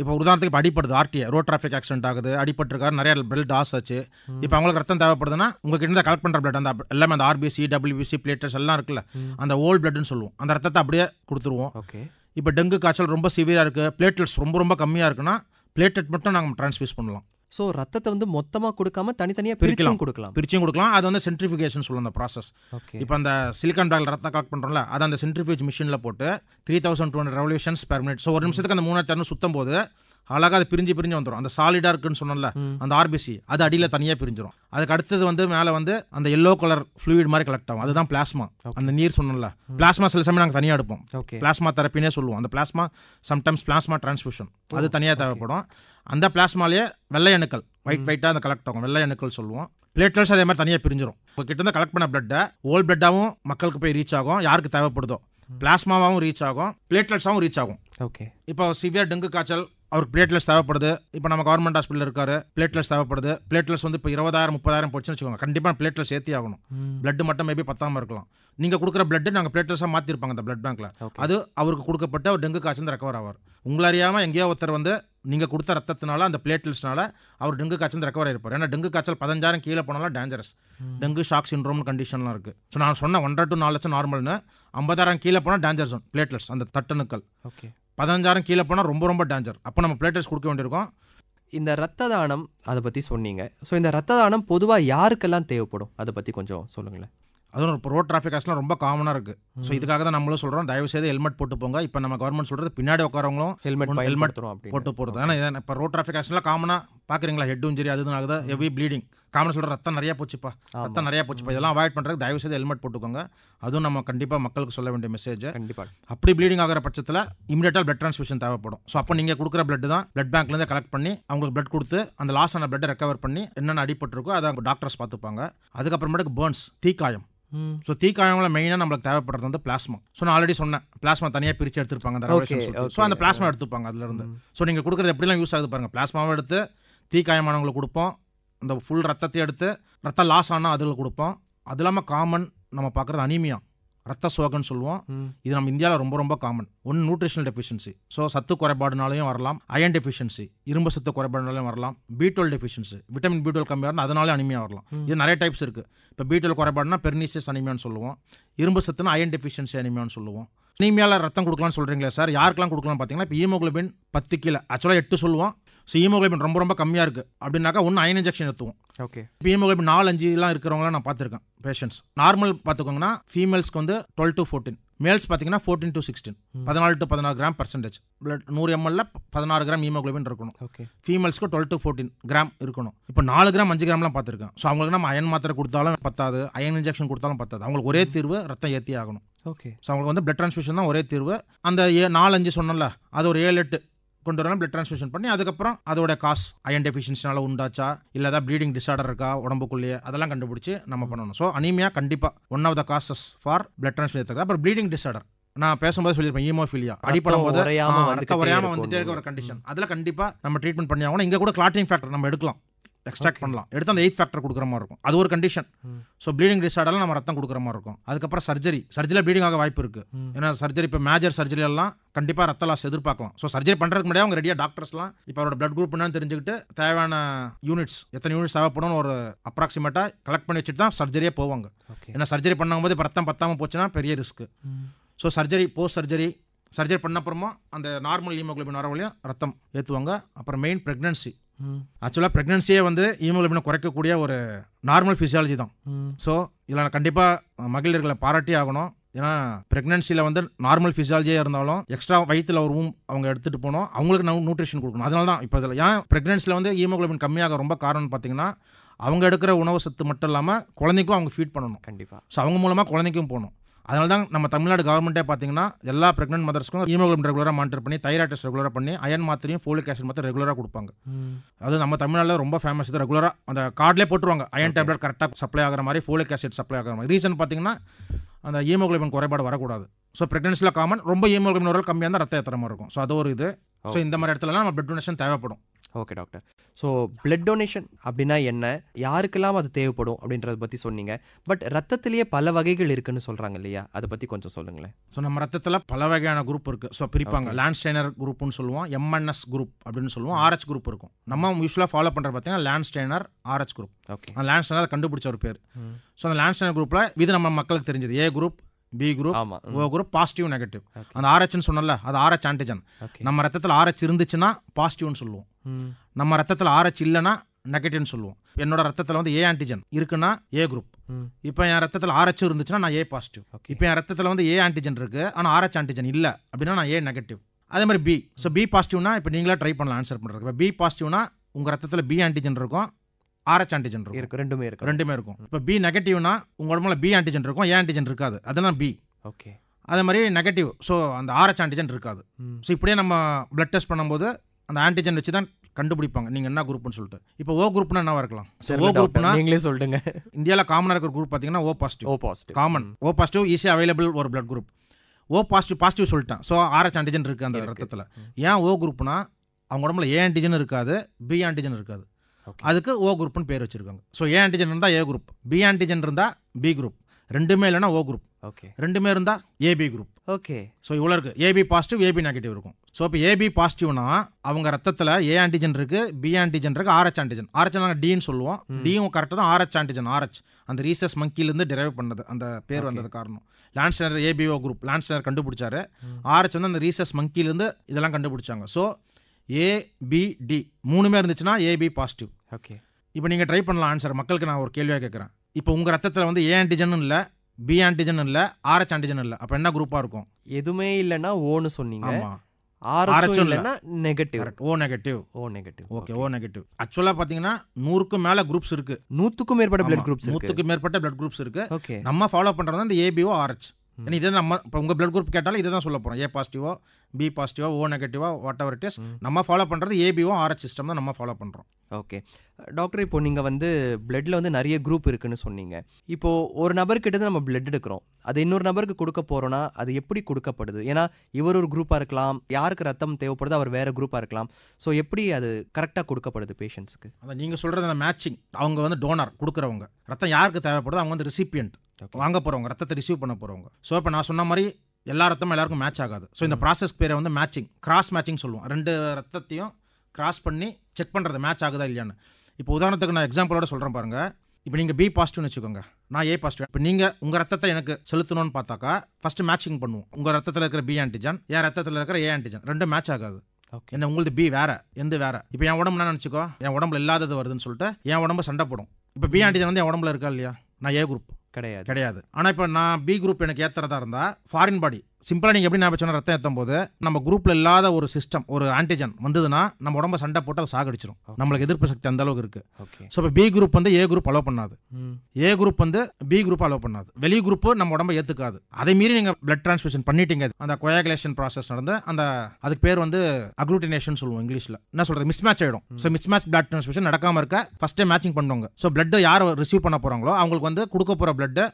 இப்போ உதாரணத்துக்கு இப்போ அடிப்படுது ஆர்டிஏ ரோட் டிராஃபிக் ஆக்சிடென்ட் ஆகுது அடிப்பட்டிருக்காரு நிறைய பிளட் டாஸ் ஆச்சு இப்போ அவங்களுக்கு ரத்தம் தேவைப்படுதுன்னா உங்ககிட்ட இருந்து கலெக்ட் பண்ணுற பிளட் அந்த எல்லாமே அந்த ஆர்பிசி டபிள்யூபிசி பிளேட்டர்ஸ் எல்லாம் இருக்குல்ல அந்த ஓல்டு பிளட்னு சொல்லுவோம் அந்த ரத்தத்தை அப்படியே கொடுத்துருவோம் ஓகே இப்போ டெங்கு காய்ச்சல் ரொம்ப சிவியாக இருக்குது பிளேட்லெட்ஸ் ரொம்ப ரொம்ப கம்மியாக இருக்குன்னா பிளேட்லெட் மட்டும் நாங்கள் ட்ரான்ஸ்ஃபியூஸ் பண்ணலாம் ஸோ ரத்தத்தை வந்து மொத்தமாக கொடுக்காம தனித்தனியாக பிரிக்கலாம் கொடுக்கலாம் பிரிச்சும் கொடுக்கலாம் அது வந்து சென்ட்ரிஃபிகேஷன் சொல்லுவோம் அந்த ப்ராசஸ் இப்போ அந்த சிலிக்கான் டாக்டர் ரத்தம் காக் பண்ணுறோம்ல அதை அந்த சென்ட்ரிஃபியூஜ் மிஷினில் போட்டு three thousand two hundred revolutions per minute so ஒரு நிமிஷத்துக்கு அந்த மூணாயிரத்து அறுநூறு சுத்தம் போது அழகாக அது பிரிஞ்சு பிரிஞ்சு வந்துடும் அந்த சாலிடாக இருக்குன்னு சொன்னோம்ல அந்த ஆர்பிசி அது அடியில் தனியாக பிரிஞ்சிடும் அதுக்கு அடுத்தது வந்து மேலே வந்து அந்த எல்லோ கலர் ஃப்ளூயிட் மாதிரி கலெக்ட் ஆகும் அதுதான் பிளாஸ்மா அந்த நீர் சொன்னோம்ல பிளாஸ்மா சில சமயம் நாங்கள் தனியாக எடுப்போம் ஓகே பிளாஸ்மா தெரப்பினே சொல்லுவோம் அந்த பிளாஸ்மா சம்டைம்ஸ் பிளாஸ்மா டிரான்ஸ்மிஷன் அது தனியாக தேவைப்படும் அந்த பிளாஸ்மாலேயே வெள்ளை அணுக்கள் ஒயிட் ஒயிட்டாக அந்த கலெக்ட் ஆகும் வெள்ளை அணுக்கள் சொல்லுவோம் பிளேட்லெட்ஸ் அதே மாதிரி தனியாக பிரிஞ்சிடும் கிட்ட இருந்து கலெக்ட் பண்ண பிளட்டை ஓல் பிளட்டாகவும் மக்களுக்கு போய் ரீச் ஆகும் யாருக்கு தேவைப்படுதோ பிளாஸ்மாவாகவும் ரீச் ஆகும் பிளேட்லெட்ஸாகவும் ரீச் ஆகும் ஓகே இப்போ சிவியர் டெங்கு காய்ச்சல் அவருக்கு பிளேட்லெஸ் தேவைப்படுது இப்போ நம்ம கவர்மெண்ட் ஹாஸ்பிட்டல் இருக்காரு பிளேட்லெஸ் தேவைப்படுது பிளேட்லெஸ் வந்து இப்போ இருபதாயிரம் முப்பதாயிரம் போச்சுன்னு வச்சுக்கோங்க கண்டிப்பாக பிளேட்லெஸ் ஏற்றி ஆகணும் பிளட் மட்டும் மேபி பத்தாமல் இருக்கலாம் நீங்கள் கொடுக்குற பிளட் நாங்கள் பிளேட்லெஸ்ஸாக மாற்றிருப்பாங்க அந்த பிளட் பேங்க்கில் அது அவருக்கு கொடுக்கப்பட்டு அவர் டெங்கு காய்ச்சல் ரெக்கவர் ஆவார் உங்களை அறியாமல் எங்கேயோ ஒருத்தர் வந்து நீங்கள் கொடுத்த ரத்தத்தினால அந்த பிளேட்லெட்ஸ்னால அவர் டெங்கு காய்ச்சல் ரெக்கவர் ஆயிருப்பார் ஏன்னா டெங்கு காய்ச்சல் பதினஞ்சாயிரம் கீழே போனாலும் டேஞ்சரஸ் டெங்கு ஷாக் சின்ரோம்னு கண்டிஷன்லாம் இருக்குது ஸோ நான் சொன்ன ஒன்றரை டு நாலு லட்சம் நார்மல்னு ஐம்பதாயிரம் கீழே போனால் டேஞ்சர் ஜோன் பிளேட்லெஸ் அந்த தட்டணுக்கள் ஓகே பதினஞ்சாயிரம் கீழே போனால் ரொம்ப ரொம்ப டேஞ்சர் அப்போ நம்ம பிளேட்டர்ஸ் கொடுக்க வேண்டியிருக்கோம் இந்த ரத்த தானம் அதை பற்றி சொன்னீங்க ஸோ இந்த ரத்த தானம் பொதுவாக யாருக்கெல்லாம் தேவைப்படும் அதை பற்றி கொஞ்சம் சொல்லுங்களேன் அதுவும் இப்போ ரோட் டிராஃபிக் ஆக்சிடெலாம் ரொம்ப காமனாக இருக்குது ஸோ இதுக்காக தான் நம்மளும் சொல்கிறோம் தயவு செய்து ஹெல்மெட் போட்டு போங்க இப்போ நம்ம கவர்மெண்ட் சொல்கிறது பின்னாடி உட்காரவங்களும் ஹெல்மெட் ஹெல்மெட் போட்டு போகிறது ஏன்னா இப்போ ரோட் டிராஃபிக் ஆக்சிடெலாம் காமனாக பார்க்குறீங்களா ஹெட் இன்ஜுரி அதுதான் ஆகுது ஹெவி ப்ளீடிங் காமன் சொல்கிற ரத்தம் நிறையா போச்சுப்பா ரத்தம் நிறையா போச்சுப்பா இதெல்லாம் அவாய்ட் பண்ணுறதுக்கு தயவு செய்து ஹெல்மெட் போட்டுக்கோங்க அதுவும் நம்ம கண்டிப்பாக மக்களுக்கு சொல்ல வேண்டிய மெசேஜ் கண்டிப்பாக அப்படி ப்ளீடிங் ஆகிற பட்சத்தில் இமீடியட்டாக பிளட் ட்ரான்ஸ்மிஷன் தேவைப்படும் ஸோ அப்போ நீங்கள் கொடுக்குற பிளட் தான் பிளட் பேங்க்லேருந்து கலெக்ட் பண்ணி அவங்களுக்கு பிளட் கொடுத்து அந்த லாஸ் ஆன பிளட்டை ரெக்கவர் பண்ணி என்னென்ன அடிபட்டிருக்கோ அதை டாக்டர்ஸ் பார்த்துப்பாங்க அதுக்கப்புறமேட்டுக்கு பேர்ன்ஸ் தீக்காயம் ஸோ தீக்காயங்களில் மெயினாக நம்மளுக்கு தேவைப்படுறது வந்து பிளாஸ்மா ஸோ நான் ஆல்ரெடி சொன்னேன் பிளாஸ்மா தனியாக பிரித்து எடுத்துருப்பாங்க அந்த ஸோ அந்த பிளாஸ்மா எடுத்துப்பாங்க அதுலேருந்து ஸோ நீங்கள் கொடுக்குறது எப்படிலாம் யூஸ் ஆகுது பாருங்கள் பிளாஸ்மாவும் எடுத்து தீக்காயமானவங்களுக்கு கொடுப்போம் இந்த ஃபுல் ரத்தத்தை எடுத்து ரத்தம் லாஸ் ஆனால் அதில் கொடுப்போம் அது இல்லாமல் காமன் நம்ம பார்க்குறது அனிமியா ரத்த சோகன்னு சொல்லுவோம் இது நம்ம இந்தியாவில் ரொம்ப ரொம்ப common one nutritional deficiency so சத்து குறைபாடுனாலையும் வரலாம் அயன் டெஃபிஷியன்சி இரும்பு சத்து குறைபாடுனாலையும் வரலாம் பீட்டோல் டெஃபிஷியன்சி விட்டமின் பீட்டோல் கம்மியாக இருந்தால் அதனாலே அனிமையாக வரலாம் இது நிறைய டைப்ஸ் இருக்குது இப்போ பீட்டோல் குறைபாடுனா பெர்னிசியஸ் அனிமியான்னு சொல்லுவோம் இரும்பு சத்துனா அயன் டெஃபிஷியன்சி அனிமியான்னு சொல்லுவோம் அனீமியாவில் ரத்தம் கொடுக்கலாம்னு சொல்கிறீங்களா சார் யாருக்கெல்லாம் கொடுக்கலாம் பார்த்தீங்கன்னா இப்போ ஹீமோக்ளோபின் பத்து கிலோ ஆக்சுவலாக எட்டு சொல்லுவோம் ஸோ ஹீமோக்ளோபின் ரொம்ப ரொம்ப கம்மியாக இருக்குது அப்படின்னாக்கா ஒன்று அயன் இன்ஜெக்ஷன் எடுத்துவோம் ஓகே இப்போ ஹீமோக்ளோபின் நாலு அஞ்சுலாம் இருக்கிறவங்களாம் நான் பார்த்துருக்கேன் பேஷண்ட்ஸ் நார்மல் பார்த்துக்கோங்கன்னா ஃபீமேல்ஸ்க்கு வந்து டுவெல் டு ஃபோர்டீன் மேல்ஸ் பார்த்தீங்கன்னா ஃபோர்டீன் டு சிக்ஸ்டீன் பதினாலு டு பதினாறு கிராம் பர்சன்டேஜ் பிளட் நூறு எம்எல்ல பதினாறு கிராம் ஹீமோக்ளோபின் இருக்கணும் ஓகே ஃபீமேல்ஸ்க்கு டுவெல் டு ஃபோர்டீன் கிராம் இருக்கணும் இப்போ நாலு கிராம் அஞ்சு கிராம்லாம் பார்த்துருக்கேன் ஸோ அவங்களுக்கு நம்ம அயன் மாத்திரை கொடுத்தாலும் பத்தாது அயன் இன்ஜெக்ஷன் கொடுத்தாலும் பத்தாது அவங்களுக்கு ஒரே தீர்வு ரத்தம் ஏற்றி ஆகணும் ஓகே ஸோ அவங்களுக்கு வந்து பிளட் ட்ரான்ஸ்மிஷன் தான் ஒரே தீர்வு அந்த ஏ நாலஞ்சு சொன்னோம்ல அது ஒரு ஏழு எட்டு கொண்டு வரலாம் பிளட் ட்ரான்ஸ்மிஷன் பண்ணி அதுக்கப்புறம் அதோட காஸ் அயன் டெஃபிஷியன்ஸினால உண்டாச்சா இல்லை ஏதாவது ப்ளீடிங் டிசார்டர் இருக்கா உடம்புக்குள்ளேயே அதெல்லாம் கண்டுபிடிச்சி நம்ம பண்ணணும் ஸோ அனிமியா கண்டிப்பாக one of the causes for blood transmission அப்புறம் ப்ளீடிங் டிசார்டர் நான் பேசும்போது சொல்லியிருப்பேன் ஈமோஃபிலியா அடிப்படம் போது ரத்த உரையாம வந்துட்டே இருக்க ஒரு கண்டிஷன் அதில் கண்டிப்பாக நம்ம ட்ரீட்மெண்ட் பண்ணி ஆகணும் இங்கே கூட கிளாட்டிங் ஃபேக்டர் நம்ம எடுக்கலாம் எக்ஸ்ட்ராக்ட் பண்ணலாம் எடுத்து அந்த எயிட் ஃபேக்டர் கொடுக்குற மாதிரி இருக்கும் அது ஒரு கண்டிஷன் ஸோ ப்ளீடிங் டிசார்டரில் நம்ம ரத்தம் கொடுக்குற மாதிரி இருக்கும் அதுக்கப்புறம் சர்ஜரி சர்ஜரியில் ப்ளீடிங் ஆக வாய்ப்பு இருக்குது ஏன்னா சர்ஜரி இப்போ மேஜர் சர்ஜரி எல்லாம் கண்டிப்பாக ரத்த லாஸ் எதிர்பார்க்கலாம் ஸோ சர்ஜரி பண்ணுறதுக்கு முன்னாடி அவங்க ரெடியாக டாக்டர்ஸ்லாம் இப்போ அவரோட ப்ளட் குரூப் என்னன்னு தெரிஞ்சுக்கிட்டு தேவையான யூனிட்ஸ் எத்தனை யூனிட்ஸ் தேவைப்படும் ஒரு அப்ராக்சிமேட்டாக கலெக்ட் பண்ணி வச்சுட்டு தான் சர்ஜரியே போவாங்க ஏன்னா சர்ஜரி பண்ணும்போது இப்போ ரத்தம் பத்தாமல் போச்சுன்னா பெரிய risk so surgery post surgery surgery பண்ண அப்புறமா அந்த நார்மல் ஹீமோக்ளோபின் வர வழியாக ரத்தம் ஏற்றுவாங்க அப்புறம் மெயின் ப்ரெக்னன்சி ஆக்சுவலாக ப்ரெக்னன்சியே வந்து ஈமோலபினை குறைக்கக்கூடிய ஒரு நார்மல் ஃபிசியாலஜி தான் ஸோ இதில் நான் கண்டிப்பாக மகளிர்களை பாராட்டி ஆகணும் ஏன்னா ப்ரெக்னன்சியில் வந்து நார்மல் ஃபிசியாலஜியாக இருந்தாலும் எக்ஸ்ட்ரா வயிற்றில் ஒரு ரூம் அவங்க எடுத்துகிட்டு போனோம் அவங்களுக்கு நான் நியூட்ரிஷன் கொடுக்கணும் அதனால தான் இப்போ இதில் ஏன் ப்ரெக்னன்சியில் வந்து ஈமோக்ளோபின் கம்மியாக ரொம்ப காரணம்னு பார்த்தீங்கன்னா அவங்க எடுக்கிற உணவு சத்து மட்டும் இல்லாமல் குழந்தைக்கும் அவங்க ஃபீட் பண்ணணும் கண்டிப்பாக ஸோ அவங்க மூலமாக குழந்தைக்கும் போகணும் அதனால தான் நம்ம தமிழ்நாடு கவர்மெண்ட்டே பார்த்தீங்கன்னா எல்லா ப்ரெக்னென்ட் மதர்ஸ்க்கும் ஹீமோக்ளோபின் ரெகுலராக மானிட்டர் பண்ணி தைராய்ட் டெஸ்ட் ரெகுலராக பண்ணி அயன் மாத்திரையும் ஃபோலிக் ஆசிட் மாத்திரம் ரெகுலராக கொடுப்பாங்க அது நம்ம தமிழ்நாட்டில் ரொம்ப ஃபேமஸ் இது ரெகுலராக அந்த கார்டிலே போட்டுருவாங்க அயன் டேப்லெட் கரெக்டாக சப்ளை ஆகிற மாதிரி ஃபோலிக் ஆசிட் சப்ளை ஆகிற மாதிரி ரீசன் பார்த்தீங்கன்னா அந்த ஹீமோக்ளோபின் குறைபாடு வரக்கூடாது ஸோ ப்ரெக்னன்சியில் காமன் ரொம்ப ஹீமோக்ளோபின் ஒரு கம்மியாக இருந்தால் ரத்த மாதிரி இருக்கும் ஸோ அது ஒரு இது ஸோ இந்த மாதிரி இடத்துலலாம் நம்ம பிளட் டொனேஷன் தேவைப்படும் okay doctor so blood donation அப்படின்னா என்ன யாருக்கெல்லாம் அது தேவைப்படும் அப்படின்றத பற்றி சொன்னீங்க பட் ரத்தத்திலேயே பல வகைகள் இருக்குன்னு சொல்கிறாங்க இல்லையா அதை பற்றி கொஞ்சம் சொல்லுங்களேன் ஸோ நம்ம ரத்தத்தில் பல வகையான குரூப் இருக்குது ஸோ பிரிப்பாங்க லேண்ட்ஸ்டைனர் குரூப்னு சொல்லுவோம் எம்என்எஸ் குரூப் அப்படின்னு சொல்லுவோம் ஆர்ஹெச் குரூப் இருக்கும் நம்ம யூஸ்வலாக ஃபாலோ பண்ணுற பார்த்தீங்கன்னா Landsteiner Rh group okay Landsteiner கண்டுபிடிச்ச ஒரு பேர் ஸோ அந்த லேண்ட்ஸ்டைனர் குரூப்பில் இது நம்ம மக்களுக்கு தெரிஞ்சது A group B group O group positive negative அந்த ஆர்எச்னு சொன்னல அது ஆர்எச் ஆன்டிஜன் நம்ம ரத்தத்தில் ஆர்எச் இருந்துச்சுன்னா பாசிட்டிவ்னு சொல்லுவோம் நம்ம ரத்தத்தில் ஆர்எச் இல்லைன்னா நெகட்டிவ்னு சொல்லுவோம் என்னோட ரத்தத்தில் வந்து ஏ ஆன்டிஜன் இருக்குன்னா ஏ குரூப் இப்போ என் ரத்தத்தில் ஆர்எச் இருந்துச்சுன்னா நான் ஏ பாசிட்டிவ் இப்போ என் ரத்தத்தில் வந்து ஏ ஆன்டிஜன் இருக்குது ஆனால் ஆர்எச் ஆன்டிஜன் இல்லை அப்படின்னா நான் ஏ நெகட்டிவ் அதே மாதிரி பி ஸோ பி பாசிட்டிவ்னா இப்போ நீங்களே ட்ரை பண்ணலாம் ஆன்சர் பண்ணுறது இப்போ பி பாசிட்டிவ்னா உங்கள் ரத்தத்தில் பி ஆன்டிஜன் இருக்கும் ஆர்எச் ஆன்டிஜென் இருக்கும் இருக்கு ரெண்டுமே இருக்கு ரெண்டுமே இருக்கும் இப்போ பி நெகட்டிவ்னா உங்கள் உடம்புல பி ஆன்டிஜன் இருக்கும் ஏ ஆன்டிஜன் இருக்காது அதுதான் பி ஓகே அதே மாதிரி நெகட்டிவ் ஸோ அந்த ஆர்எச் ஆன்டிஜன் இருக்காது ஸோ இப்படியே நம்ம பிளட் டெஸ்ட் பண்ணும்போது அந்த ஆன்டிஜன் வச்சு தான் கண்டுபிடிப்பாங்க நீங்கள் என்ன குரூப்னு சொல்லிட்டு இப்போ ஓ குரூப்னா என்ன இருக்கலாம் ஓ குரூப்னா நீங்களே சொல்லிட்டுங்க இந்தியாவில் காமனாக இருக்கிற குரூப் பார்த்தீங்கன்னா O positive O positive common O positive easy available ஒரு blood group O positive positive சொல்லிட்டேன் ஸோ ஆர்எச் ஆன்டிஜன் இருக்குது அந்த ரத்தத்தில் ஏன் ஓ குரூப்னா அவங்க உடம்புல ஏ ஆன்டிஜன் இருக்காது பி ஆன்டிஜன் இருக்காது அதுக்கு ஓ குரூப்னு பேர் வச்சுருக்காங்க ஸோ ஏ ஆன்டிஜன் இருந்தால் ஏ குரூப் பி ஆன்டிஜன் இருந்தால் பி குரூப் ரெண்டுமே இல்லைனா ஓ குரூப் ஓகே ரெண்டுமே இருந்தால் ஏபி குரூப் ஓகே ஸோ இவ்வளோ இருக்குது ஏபி பாசிட்டிவ் ஏபி நெகட்டிவ் இருக்கும் ஸோ இப்போ ஏபி பாசிட்டிவ்னா அவங்க ரத்தத்தில் ஏ ஆன்டிஜன் இருக்கு பி ஆன்டிஜன் இருக்கு ஆர்ஹெச் ஆன்டிஜன் ஆர்ஹெச் நாங்கள் டின்னு சொல்லுவோம் டியும் கரெக்டாக தான் ஆர்ஹெச் ஆன்டிஜன் ஆர்ஹெச் அந்த ரீசஸ் மங்கிலேருந்து டெரைவ் பண்ணது அந்த பேர் வந்தது காரணம் ஸ்டேனர் ஏபிஓ குரூப் லான்ஸ்டனர் கண்டுபிடிச்சாரு ஆர்ஹெச் வந்து அந்த ரீசஸ் மங்கிலிருந்து இதெல்லாம் கண்டுபிடிச்சாங்க ஸோ ஏபிடி மூணுமே இருந்துச்சுன்னா ஏபி பாசிட்டிவ் ஓகே இப்போ நீங்கள் ட்ரை பண்ணலாம் ஆன்சர் மக்களுக்கு நான் ஒரு கேள்வியாக கேட்குறேன் இப்போ உங்கள் ரத்தத்தில் வந்து ஏ ஆன்டிஜன் இல்லை பி ஆன்டிஜன் இல்லை ஆர்ஹெச் ஆன்டிஜன் இல்லை அப்போ என்ன குரூப்பாக இருக்கும் எதுவுமே இல்லைன்னா ஓன்னு சொன்னீங்க ஆமாம் இல்லைன்னா negative O negative O negative okay O negative ஆக்சுவலாக பார்த்தீங்கன்னா நூறுக்கும் மேலே குரூப்ஸ் இருக்குது நூற்றுக்கும் மேற்பட்ட பிளட் குரூப்ஸ் இருக்கு மேற்பட்ட குரூப்ஸ் இருக்குது ஓகே நம்ம ஃபாலோ பண்றது ஏபிஓ ஏன்னா இதை நம்ம இப்போ உங்கள் பிளட் குரூப் கேட்டாலும் இதை தான் சொல்ல போகிறோம் ஏ பாசிட்டிவோ பி பாசிட்டிவோ ஓ நெகட்டிவோ வாட் எவர் இட் இஸ் நம்ம ஃபாலோ பண்ணுறது ஏபிஓ ஆர்எச் சிஸ்டம் தான் நம்ம ஃபாலோ பண்ணுறோம் ஓகே டாக்டர் இப்போ நீங்கள் வந்து பிளட்டில் வந்து நிறைய குரூப் இருக்குன்னு சொன்னீங்க இப்போது ஒரு நபர்கிட்ட நம்ம பிளட் எடுக்கிறோம் அது இன்னொரு நபருக்கு கொடுக்க போகிறோன்னா அது எப்படி கொடுக்கப்படுது ஏன்னா இவர் ஒரு குரூப்பாக இருக்கலாம் யாருக்கு ரத்தம் தேவைப்படுது அவர் வேறு குரூப்பாக இருக்கலாம் ஸோ எப்படி அது கரெக்டாக கொடுக்கப்படுது பேஷண்ட்ஸுக்கு அதை நீங்கள் சொல்கிறது அந்த மேட்சிங் அவங்க வந்து டோனர் கொடுக்குறவங்க ரத்தம் யாருக்கு தேவைப்படுது அவங்க வந்து ரிசிப்பியன்ட் வாங்க போகிறவங்க ரத்தத்தை ரிசீவ் பண்ண போகிறவங்க ஸோ இப்போ நான் சொன்ன மாதிரி எல்லா ரத்தமும் எல்லாருக்கும் மேட்ச் ஆகாது ஸோ இந்த ப்ராசஸ் பேரை வந்து மேட்சிங் கிராஸ் மேட்சிங் சொல்லுவோம் ரெண்டு ரத்தத்தையும் கிராஸ் பண்ணி செக் பண்ணுறது மேட்ச் ஆகுதா இல்லையான்னு இப்போ உதாரணத்துக்கு நான் எக்ஸாம்பிளோட சொல்கிறேன் பாருங்கள் இப்போ நீங்கள் பி பாசிட்டிவ்னு வச்சுக்கோங்க நான் ஏ பாசிட்டிவ் இப்போ நீங்கள் உங்கள் ரத்தத்தை எனக்கு செலுத்தணும்னு பார்த்தாக்கா ஃபஸ்ட்டு மேட்சிங் பண்ணுவோம் உங்கள் ரத்தத்தில் இருக்கிற பி ஆன்டிஜன் என் ரத்தத்தில் இருக்கிற ஏ ஆன்டிஜன் ரெண்டும் மேட்ச் ஆகாது ஓகே என்ன உங்களுக்கு பி வேற எந்த வேற இப்போ என் உடம்பு என்ன நினச்சிக்கோ என் உடம்புல இல்லாதது வருதுன்னு சொல்லிட்டு என் உடம்பு சண்டை போடும் இப்போ பி ஆன்டிஜன் வந்து என் உடம்புல இருக்கா இல்லையா நான் ஏ குரூப் கிடையாது கிடையாது ஆனால் இப்போ நான் பி குரூப் எனக்கு ஏற்றுறதா இருந்தால் ஃபாரின் பாடி சிம்பிளாக நீங்கள் எப்படி நான் சொன்ன ரத்தம் ஏற்றும் போது நம்ம குரூப்பில் இல்லாத ஒரு சிஸ்டம் ஒரு ஆன்டிஜன் வந்ததுன்னா நம்ம உடம்ப சண்டை போட்டு அதை சாகடிச்சிடும் நம்மளுக்கு எதிர்ப்பு சக்தி அந்த அளவுக்கு இருக்கு ஸோ இப்போ பி குரூப் வந்து ஏ குரூப் அலோவ் பண்ணாது ஏ குரூப் வந்து பி குரூப் அலோவ் பண்ணாது வெளி குரூப் நம்ம உடம்ப ஏற்றுக்காது அதை மீறி நீங்கள் பிளட் டிரான்ஸ்மிஷன் பண்ணிட்டீங்க அந்த கொயாகுலேஷன் ப்ராசஸ் நடந்து அந்த அதுக்கு பேர் வந்து அக்ளூட்டினேஷன் சொல்லுவோம் இங்கிலீஷில் என்ன சொல்கிறது மிஸ் மேட்ச் ஆகிடும் so mismatch blood transmission நடக்காமல் இருக்க ஃபஸ்ட்டே மேட்சிங் பண்ணுவாங்க ஸோ பிளட் யார் ரிசீவ் பண்ண போகிறாங்களோ அவங்களுக்கு வந்து கொடுக்க போகிற பிளட்டை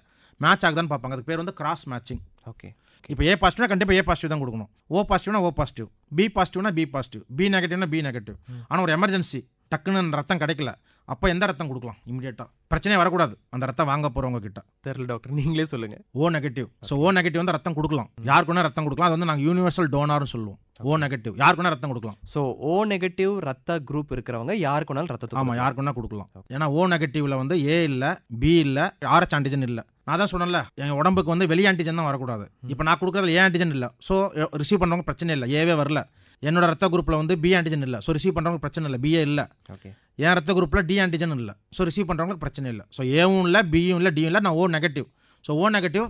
மேட்ச் ஆகுதான்னு பார்ப்பாங்க அதுக்கு பேர் வந்து கிராஸ் மேட்சிங் ஓகே இப்போ ஏ பாசிட்டிவ்னா கண்டிப்பாக ஏ பாசிட்டிவ் தான் கொடுக்கணும் ஓ பாசிட்டிவ்னா ஓ பாசிட்டிவ் பி பாசிட்டிவ்னா பி பாசிட்டிவ் பி நெகட்டிவ்னா பி நெகட்டிவ் ஆனால் ஒரு எமர்ஜென்சி டக்குன்னு ரத்தம் கிடைக்கல அப்போ எந்த ரத்தம் கொடுக்கலாம் இமீடியட்டாக பிரச்சனையே வரக்கூடாது அந்த ரத்தம் வாங்க போகிறவங்க கிட்ட தெரியல டாக்டர் நீங்களே சொல்லுங்க O negative so O negative வந்து ரத்தம் கொடுக்கலாம் யாருக்குன்னா ரத்தம் கொடுக்கலாம் அது வந்து நாங்கள் யூனிவர்சல் டோனார்னு சொல்லுவோம் ஓ நெகட்டிவ் யாருக்குனா ரத்தம் கொடுக்கலாம் ஸோ ஓ நெகட்டிவ் ரத்த குரூப் இருக்கிறவங்க யாருக்குனாலும் ரத்தத்தை ஆமாம் யாருக்குன்னா கொடுக்கலாம் ஏன்னா ஓ நெகட்டிவ்ல வந்து ஏ இல்லை பி இல்லை ஆர்எச் ஆன்டிஜன் இல்லை நான் தான் சொன்னல எங்கள் உடம்புக்கு வந்து வெளி ஆன்டிஜன் தான் வரக்கூடாது இப்போ நான் கொடுக்குறதுல ஏ ஆன்டிஜன் இல்லை ஸோ ரிசீவ் பண்ணுறவங்க பிரச்சனை இல்லை ஏவே வரல என்னோட ரத்த குரூப்பில் வந்து பி ஆன்டிஜன் இல்லை ஸோ ரிசீவ் பண்ணுறவங்களுக்கு பிரச்சனை இல்லை பிஏ இல்லை ஓகே என் ரத்த குரூப்பில் டி ஆன்டிஜன் இல்லை ஸோ ரிசீவ் பண்ணுறவங்களுக்கு பிரச்சனை இல்லை ஸோ ஏவும் இல்லை பியும் இல்லை டியும் இல்லை நான் O negative so O negative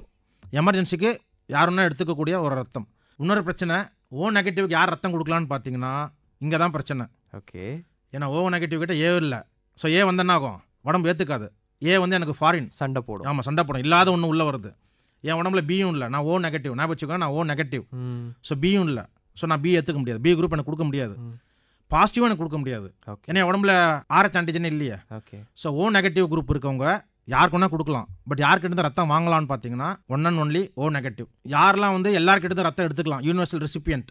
எமர்ஜென்சிக்கு யாருன்னா எடுத்துக்கக்கூடிய ஒரு ரத்தம் இன்னொரு பிரச்சனை ஓ நெகட்டிவ்க்கு யார் ரத்தம் கொடுக்கலான்னு பார்த்தீங்கன்னா இங்கே தான் பிரச்சனை ஓகே ஏன்னா ஓ நெகட்டிவ் கிட்ட ஏ இல்லை ஸோ ஏ வந்தேன்னா ஆகும் உடம்பு ஏற்றுக்காது ஏ வந்து எனக்கு ஃபாரின் சண்டை போடும் ஆமாம் சண்டை போடும் இல்லாத ஒன்று உள்ளே வருது என் உடம்புல பியும் இல்லை நான் ஓ நெகட்டிவ் நான் வச்சுக்கோங்க நான் ஓ நெகட்டிவ் ஸோ பியும் இல்லை ஸோ நான் பி எடுத்துக்க முடியாது பி குரூப் எனக்கு கொடுக்க முடியாது பாசிட்டிவாக எனக்கு கொடுக்க முடியாது ஏன்னா உடம்புல ஆர்எச் ஆன்டிஜனே இல்லையா okay so O negative group இருக்கவங்க யாருக்குன்னா கொடுக்கலாம் பட் யார்கிட்ட இருந்து ரத்தம் வாங்கலாம்னு பார்த்தீங்கன்னா one and only O negative யாரெல்லாம் வந்து எல்லாருக்கிட்ட இருந்து ரத்தம் எடுத்துக்கலாம் யூனிவர்சல் ரெசிபியன்ட்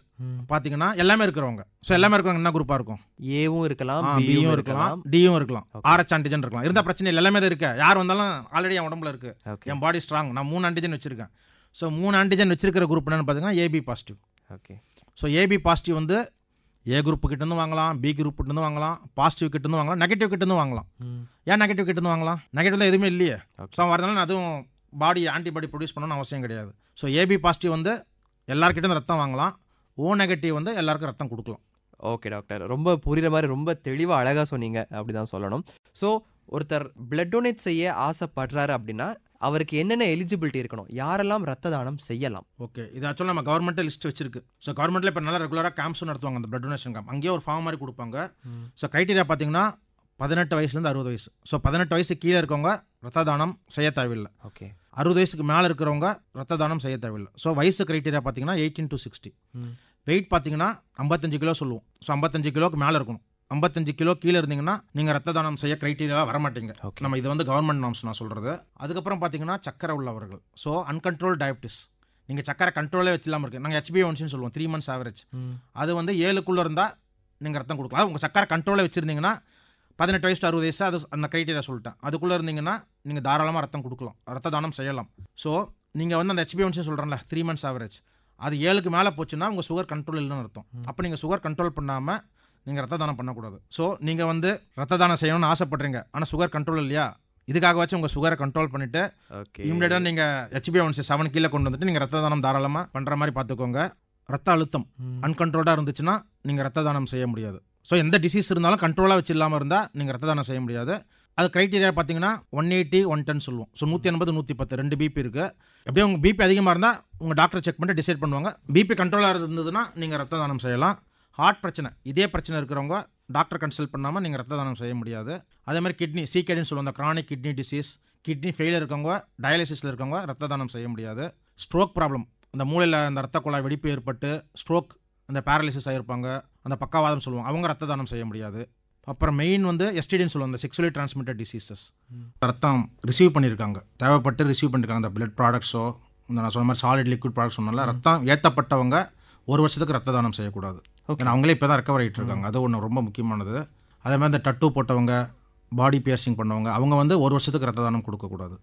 பார்த்தீங்கன்னா எல்லாமே இருக்கிறவங்க ஸோ எல்லாமே இருக்கிறவங்க என்ன குரூப்பாக இருக்கும் ஏவும் இருக்கலாம் பியும் இருக்கலாம் டியும் இருக்கலாம் ஆர்எச் ஆன்டிஜன் இருக்கலாம் இருந்தால் பிரச்சனை இல்லை எல்லாமே தான் இருக்கு யார் வந்தாலும் ஆல்ரெடி என் உடம்புல இருக்கு என் பாடி ஸ்ட்ராங் நான் மூணு ஆன்டிஜன் வச்சிருக்கேன் ஸோ மூணு ஆன்டிஜன் வச்சிருக்கிற குரூப் என்னன்னு பார்த்தீங்கன்னா AB positive okay so AB positive வந்து ஏ குரூப் கிட்டேருந்து வாங்கலாம் பி குரூப் கிட்டேருந்து வாங்கலாம் பாசிட்டிவ் கிட்டேருந்து வாங்கலாம் நெகட்டிவ் கிட்டேருந்து வாங்கலாம் ஏன் நெகட்டிவ் கிட்டேருந்து வாங்கலாம் நெகட்டிவ்ல எதுவுமே இல்லையே ஸோ வரதுனால அதுவும் பாடி ஆன்டிபாடி ப்ரொடியூஸ் பண்ணணும்னு அவசியம் கிடையாது ஸோ ஏபி பாசிட்டிவ் வந்து எல்லாருக்கிட்டேருந்து ரத்தம் வாங்கலாம் ஓ நெகட்டிவ் வந்து எல்லாருக்கும் ரத்தம் கொடுக்கலாம் ஓகே டாக்டர் ரொம்ப புரிகிற மாதிரி ரொம்ப தெளிவாக அழகாக சொன்னீங்க அப்படி தான் சொல்லணும் ஸோ ஒருத்தர் பிளட் டொனேட் செய்ய ஆசைப்படுறாரு அப்படின்னா அவருக்கு என்னென்ன எலிஜிபிலிட்டி இருக்கணும் யாரெல்லாம் ரத்த தானம் செய்யலாம் ஓகே இது ஆக்சுவலாக நம்ம கவர்மெண்ட்டில் லிஸ்ட் வச்சிருக்கு ஸோ கவர்மெண்ட்டில் இப்போ நல்லா ரெகுலராக கேம்ப்ஸ் நடத்துவாங்க அந்த பிளட் டொனேஷன் கேம்ப் அங்கேயே ஒரு ஃபார்ம் மாதிரி கொடுப்பாங்க ஸோ க்ரைட்டீரியா பார்த்தீங்கன்னா பதினெட்டு வயசுலேருந்து அறுபது வயசு ஸோ பதினெட்டு வயசு கீழே இருக்கவங்க ரத்த தானம் செய்ய தேவையில்லை ஓகே அறுபது வயசுக்கு மேலே இருக்கிறவங்க ரத்த தானம் செய்ய தேவையில்லை ஸோ வயசு கிரைட்டீரியா பார்த்தீங்கன்னா எயிட்டீன் டு சிக்ஸ்டி வெயிட் பார்த்தீங்கன்னா ஐம்பத்தஞ்சு கிலோ சொல்லுவோம் ஸோ ஐம்பத்தஞ்சு கிலோக்கு மேலே இருக்கணும் ஐம்பத்தஞ்சு கிலோ கீழே இருந்தீங்கன்னா நீங்கள் ரத்த தானம் செய்ய மாட்டீங்க வரமாட்டீங்க நம்ம இது வந்து கவர்மெண்ட் நாம்ஸ் நான் சொல்கிறது அதுக்கப்புறம் பார்த்தீங்கன்னா சக்கரை உள்ளவர்கள் ஸோ அன்கண்ட்ரோல் டயபிட்டிஸ் நீங்கள் சக்கரை கண்ட்ரோலே வச்சுலாமல் இருக்குது நாங்கள் ஹெச்பி ஒன்ஸ்னு சொல்லுவோம் த்ரீ மந்த்ஸ் ஆவரேஜ் அது வந்து ஏழுக்குள்ளே இருந்தால் நீங்கள் ரத்தம் கொடுக்கலாம் உங்கள் சக்கரை கண்ட்ரோலே வச்சுருந்தீங்கன்னா பதினெட்டு வயசு அறுபது வயசு அது அந்த கிரைட்டீரியா சொல்லிட்டேன் அதுக்குள்ளே இருந்தீங்கன்னா நீங்கள் தாராளமாக ரத்தம் கொடுக்கலாம் ரத்த தானம் செய்யலாம் ஸோ நீங்கள் வந்து அந்த ஹெச்பி ஒன்ஸ்னு சொல்கிறேன்ல த்ரீ மந்த்ஸ் ஆவரேஜ் அது ஏழுக்கு மேலே போச்சுன்னா உங்கள் சுகர் கண்ட்ரோல் இல்லைன்னு அர்த்தம் அப்போ நீங்கள் சுகர் கண்ட்ரோல் பண்ணாமல் நீங்கள் ரத்த தானம் பண்ணக்கூடாது ஸோ நீங்கள் வந்து ரத்த தானம் செய்யணும்னு ஆசைப்படுறீங்க ஆனால் சுகர் கண்ட்ரோல் இல்லையா இதுக்காக வச்சு உங்கள் சுகரை கண்ட்ரோல் பண்ணிவிட்டு இம்மிடியாக நீங்கள் ஹெச்பி ஒன் சி செவன் கீழே கொண்டு வந்துட்டு நீங்கள் ரத்த தானம் தாராளமாக பண்ணுற மாதிரி பார்த்துக்கோங்க ரத்த அழுத்தம் அன்கண்ட்ரோல்டாக இருந்துச்சுன்னா நீங்கள் ரத்த தானம் செய்ய முடியாது ஸோ எந்த டிசீஸ் இருந்தாலும் கண்ட்ரோலாக வச்சு இல்லாமல் இருந்தால் நீங்கள் ரத்த தானம் செய்ய முடியாது அது க்ரைட்டீரியா பார்த்தீங்கன்னா ஒன் எயிட்டி ஒன் டென் சொல்லுவோம் ஸோ நூற்றி எண்பது நூற்றி பத்து ரெண்டு பிபி இருக்குது எப்படியும் உங்கள் பிபி அதிகமாக இருந்தால் உங்கள் டாக்டர் செக் பண்ணிட்டு டிசைட் பண்ணுவாங்க பிபி கண்ட்ரோலாக இருந்ததுன்னா நீங்கள் ரத்த தானம் செய்யலாம் ஹார்ட் பிரச்சனை இதே பிரச்சனை இருக்கிறவங்க டாக்டர் கன்சல்ட் பண்ணாமல் நீங்கள் ரத்த தானம் செய்ய முடியாது அதே மாதிரி கிட்னி சீக்கடின்னு சொல்லுவாங்க chronic kidney disease kidney failure இருக்கவங்க டயாலிசிஸில் இருக்கவங்க ரத்த தானம் செய்ய முடியாது ஸ்ட்ரோக் ப்ராப்ளம் அந்த மூளையில் அந்த ரத்த குழாய் வெடிப்பு ஏற்பட்டு ஸ்ட்ரோக் அந்த பேரலிசிஸ் ஆகியிருப்பாங்க அந்த பக்கவாதம் சொல்லுவாங்க அவங்க ரத்த தானம் செய்ய முடியாது அப்புறம் மெயின் வந்து எஸ்டிடின்னு சொல்லுவாங்க அந்த செக்ஷுவலி டிரான்ஸ்மிட்டட் டிசீசஸ் ரத்தம் ரிசீவ் பண்ணியிருக்காங்க தேவைப்பட்டு ரிசீவ் பண்ணியிருக்காங்க அந்த பிளட் ப்ராடக்ட்ஸோ நான் சொன்ன மாதிரி சாலிட் லிக்விட் ப்ராடக்ட்ஸ் சொன்னால ரத்தம் ஏற்றப்பட்டவங்க ஒரு வருஷத்துக்கு ரத்த தானம் செய்யக்கூடாது ஏன்னா அவங்களே இப்போ தான் ரெக்கவர் ஆகிட்டு இருக்காங்க அது ஒன்று ரொம்ப முக்கியமானது அதே மாதிரி இந்த டட்டு போட்டவங்க பாடி பியர்சிங் பண்ணவங்க அவங்க வந்து ஒரு வருஷத்துக்கு ரத்த தானம் கொடுக்கக்கூடாது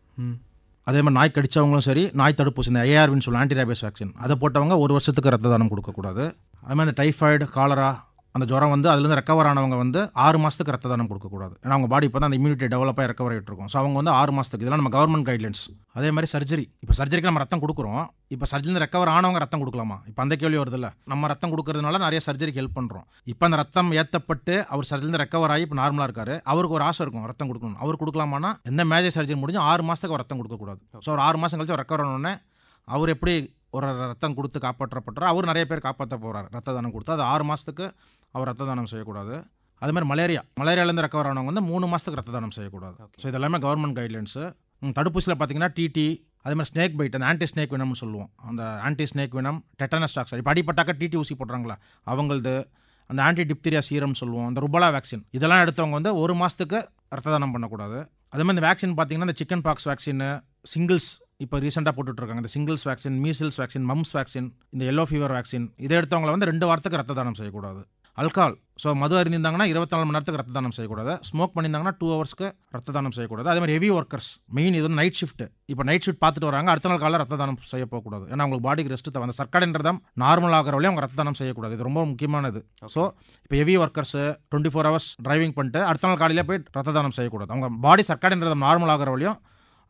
அதே மாதிரி நாய் கடித்தவங்களும் சரி நாய் தடுப்பூசி இந்த ஏஆர்வின்னு சொல்லுவோம் ஆன்டி வேக்சின் அதை போட்டவங்க ஒரு வருஷத்துக்கு ரத்த தானம் கொடுக்கக்கூடாது அதே மாதிரி இந்த டைஃபாய்டு காலரா அந்த ஜுரம் வந்து அதுலேருந்து ரெக்கவர் ஆனவங்க வந்து ஆறு மாதத்துக்கு ரத்த தானம் கொடுக்கக்கூடாது ஏன்னா அவங்க பாடி இப்போ தான் அந்த இம்யூனிட்டி டெவலப் ஆகி ரெக்கவர் ஆகிட்டு இருக்கும் ஸோ அவங்க வந்து ஆறு மாதத்துக்கு இதெல்லாம் நம்ம கவர்மெண்ட் கைட்லைன்ஸ் அதே மாதிரி சர்ஜரி இப்போ சர்ஜரிக்கு நம்ம ரத்தம் கொடுக்குறோம் இப்போ சர்ஜரிலேருந்து ரெக்கவர் ஆனவங்க ரத்தம் கொடுக்கலாமா இப்போ அந்த கேள்வி இல்லை நம்ம ரத்தம் கொடுக்கறதுனால நிறைய சர்ஜரிக்கு ஹெல்ப் பண்ணுறோம் இப்போ அந்த ரத்தம் ஏற்றப்பட்டு அவர் சர்ஜரிலிருந்து ரெக்கவர் ஆகி இப்போ நார்மலாக இருக்காரு அவருக்கு ஒரு ஆசை இருக்கும் ரத்தம் கொடுக்கணும் அவர் கொடுக்கலாமானா எந்த மேஜர் சர்ஜரி முடிஞ்சு ஆறு மாதத்துக்கு ரத்தம் கொடுக்கக்கூடாது ஸோ ஒரு ஆறு மாதம் கழிச்சு ரெக்கவர் ஆனோடனே அவர் எப்படி ஒரு ரத்தம் கொடுத்து காப்பாற்றப்பட்டார் அவர் நிறைய பேர் காப்பாற்ற போகிறார் ரத்த தானம் கொடுத்து அது ஆறு மாதத்துக்கு அவர் ரத்த தானம் செய்யக்கூடாது அது மாதிரி மலேரியா மலேரியாலேருந்து ரெக்கவர் ஆனவங்க வந்து மூணு மாதத்துக்கு ரத்த தானம் செய்யக்கூடாது ஸோ இதெல்லாமே கவர்மெண்ட் கைட்லைன்ஸு தடுப்பூசியில் பார்த்தீங்கன்னா டிடி அதே மாதிரி ஸ்னேக் பைட் அந்த ஆன்டி ஸ்னேக் வினம்னு சொல்லுவோம் அந்த anti snake venom tetanus stocks இப்போ அடிப்பட்டாக்க டிடி ஊசி போடுறாங்களா அவங்களது அந்த ஆன்டி டிப்தீரியா சீரம் சொல்லுவோம் அந்த ருபலா வேக்சின் இதெல்லாம் எடுத்தவங்க வந்து ஒரு மாதத்துக்கு ரத்த தானம் பண்ணக்கூடாது அதே மாதிரி இந்த வேக்சின் பார்த்தீங்கன்னா இந்த சிக்கன் பாக்ஸ் வேக்சின்னு சிங்கிள்ஸ் இப்போ ரீசெண்டாக போட்டுருக்காங்க இந்த shingles vaccine measles vaccine mumps vaccine இந்த எல்லோ ஃபீவர் வேக்சின் இதை எடுத்தவங்களை வந்து ரெண்டு வாரத்துக்கு ரத்த தானம் செய்யக்கூடாது அல்கால் ஸோ மது அறிந்திருந்தாங்கன்னா இருபத்தி நாலு மணி நேரத்துக்கு ரத்த தானம் செய்யக்கூடாது ஸ்மோக் பண்ணியிருந்தாங்கன்னா டூ ஹவர்ஸ்க்கு ரத்த தானம் செய்யக்கூடாது அதே மாதிரி ஹெவி ஒர்க்கர்ஸ் மெயின் இது நைட் ஷிஃப்ட் இப்போ நைட் ஷிஃப்ட் பார்த்துட்டு வராங்க அடுத்த நாள் காலையில் ரத்த தானம் செய்ய போகக்கூடாது ஏன்னா அவங்களுக்கு பாடிக்கு ரெஸ்ட் தேவை அந்த சர்க்கரைன்றதம் நார்மல் ஆகிற வழியும் அவங்க ரத்த தானம் செய்யக்கூடாது இது ரொம்ப முக்கியமானது ஸோ இப்போ heavy workers twenty four hours driving பண்ணிட்டு அடுத்த நாள் காலையில் போய் ரத்த தானம் செய்யக்கூடாது அவங்க பாடி சர்க்கரைன்றதம் நார்மல் ஆகிற வழியும்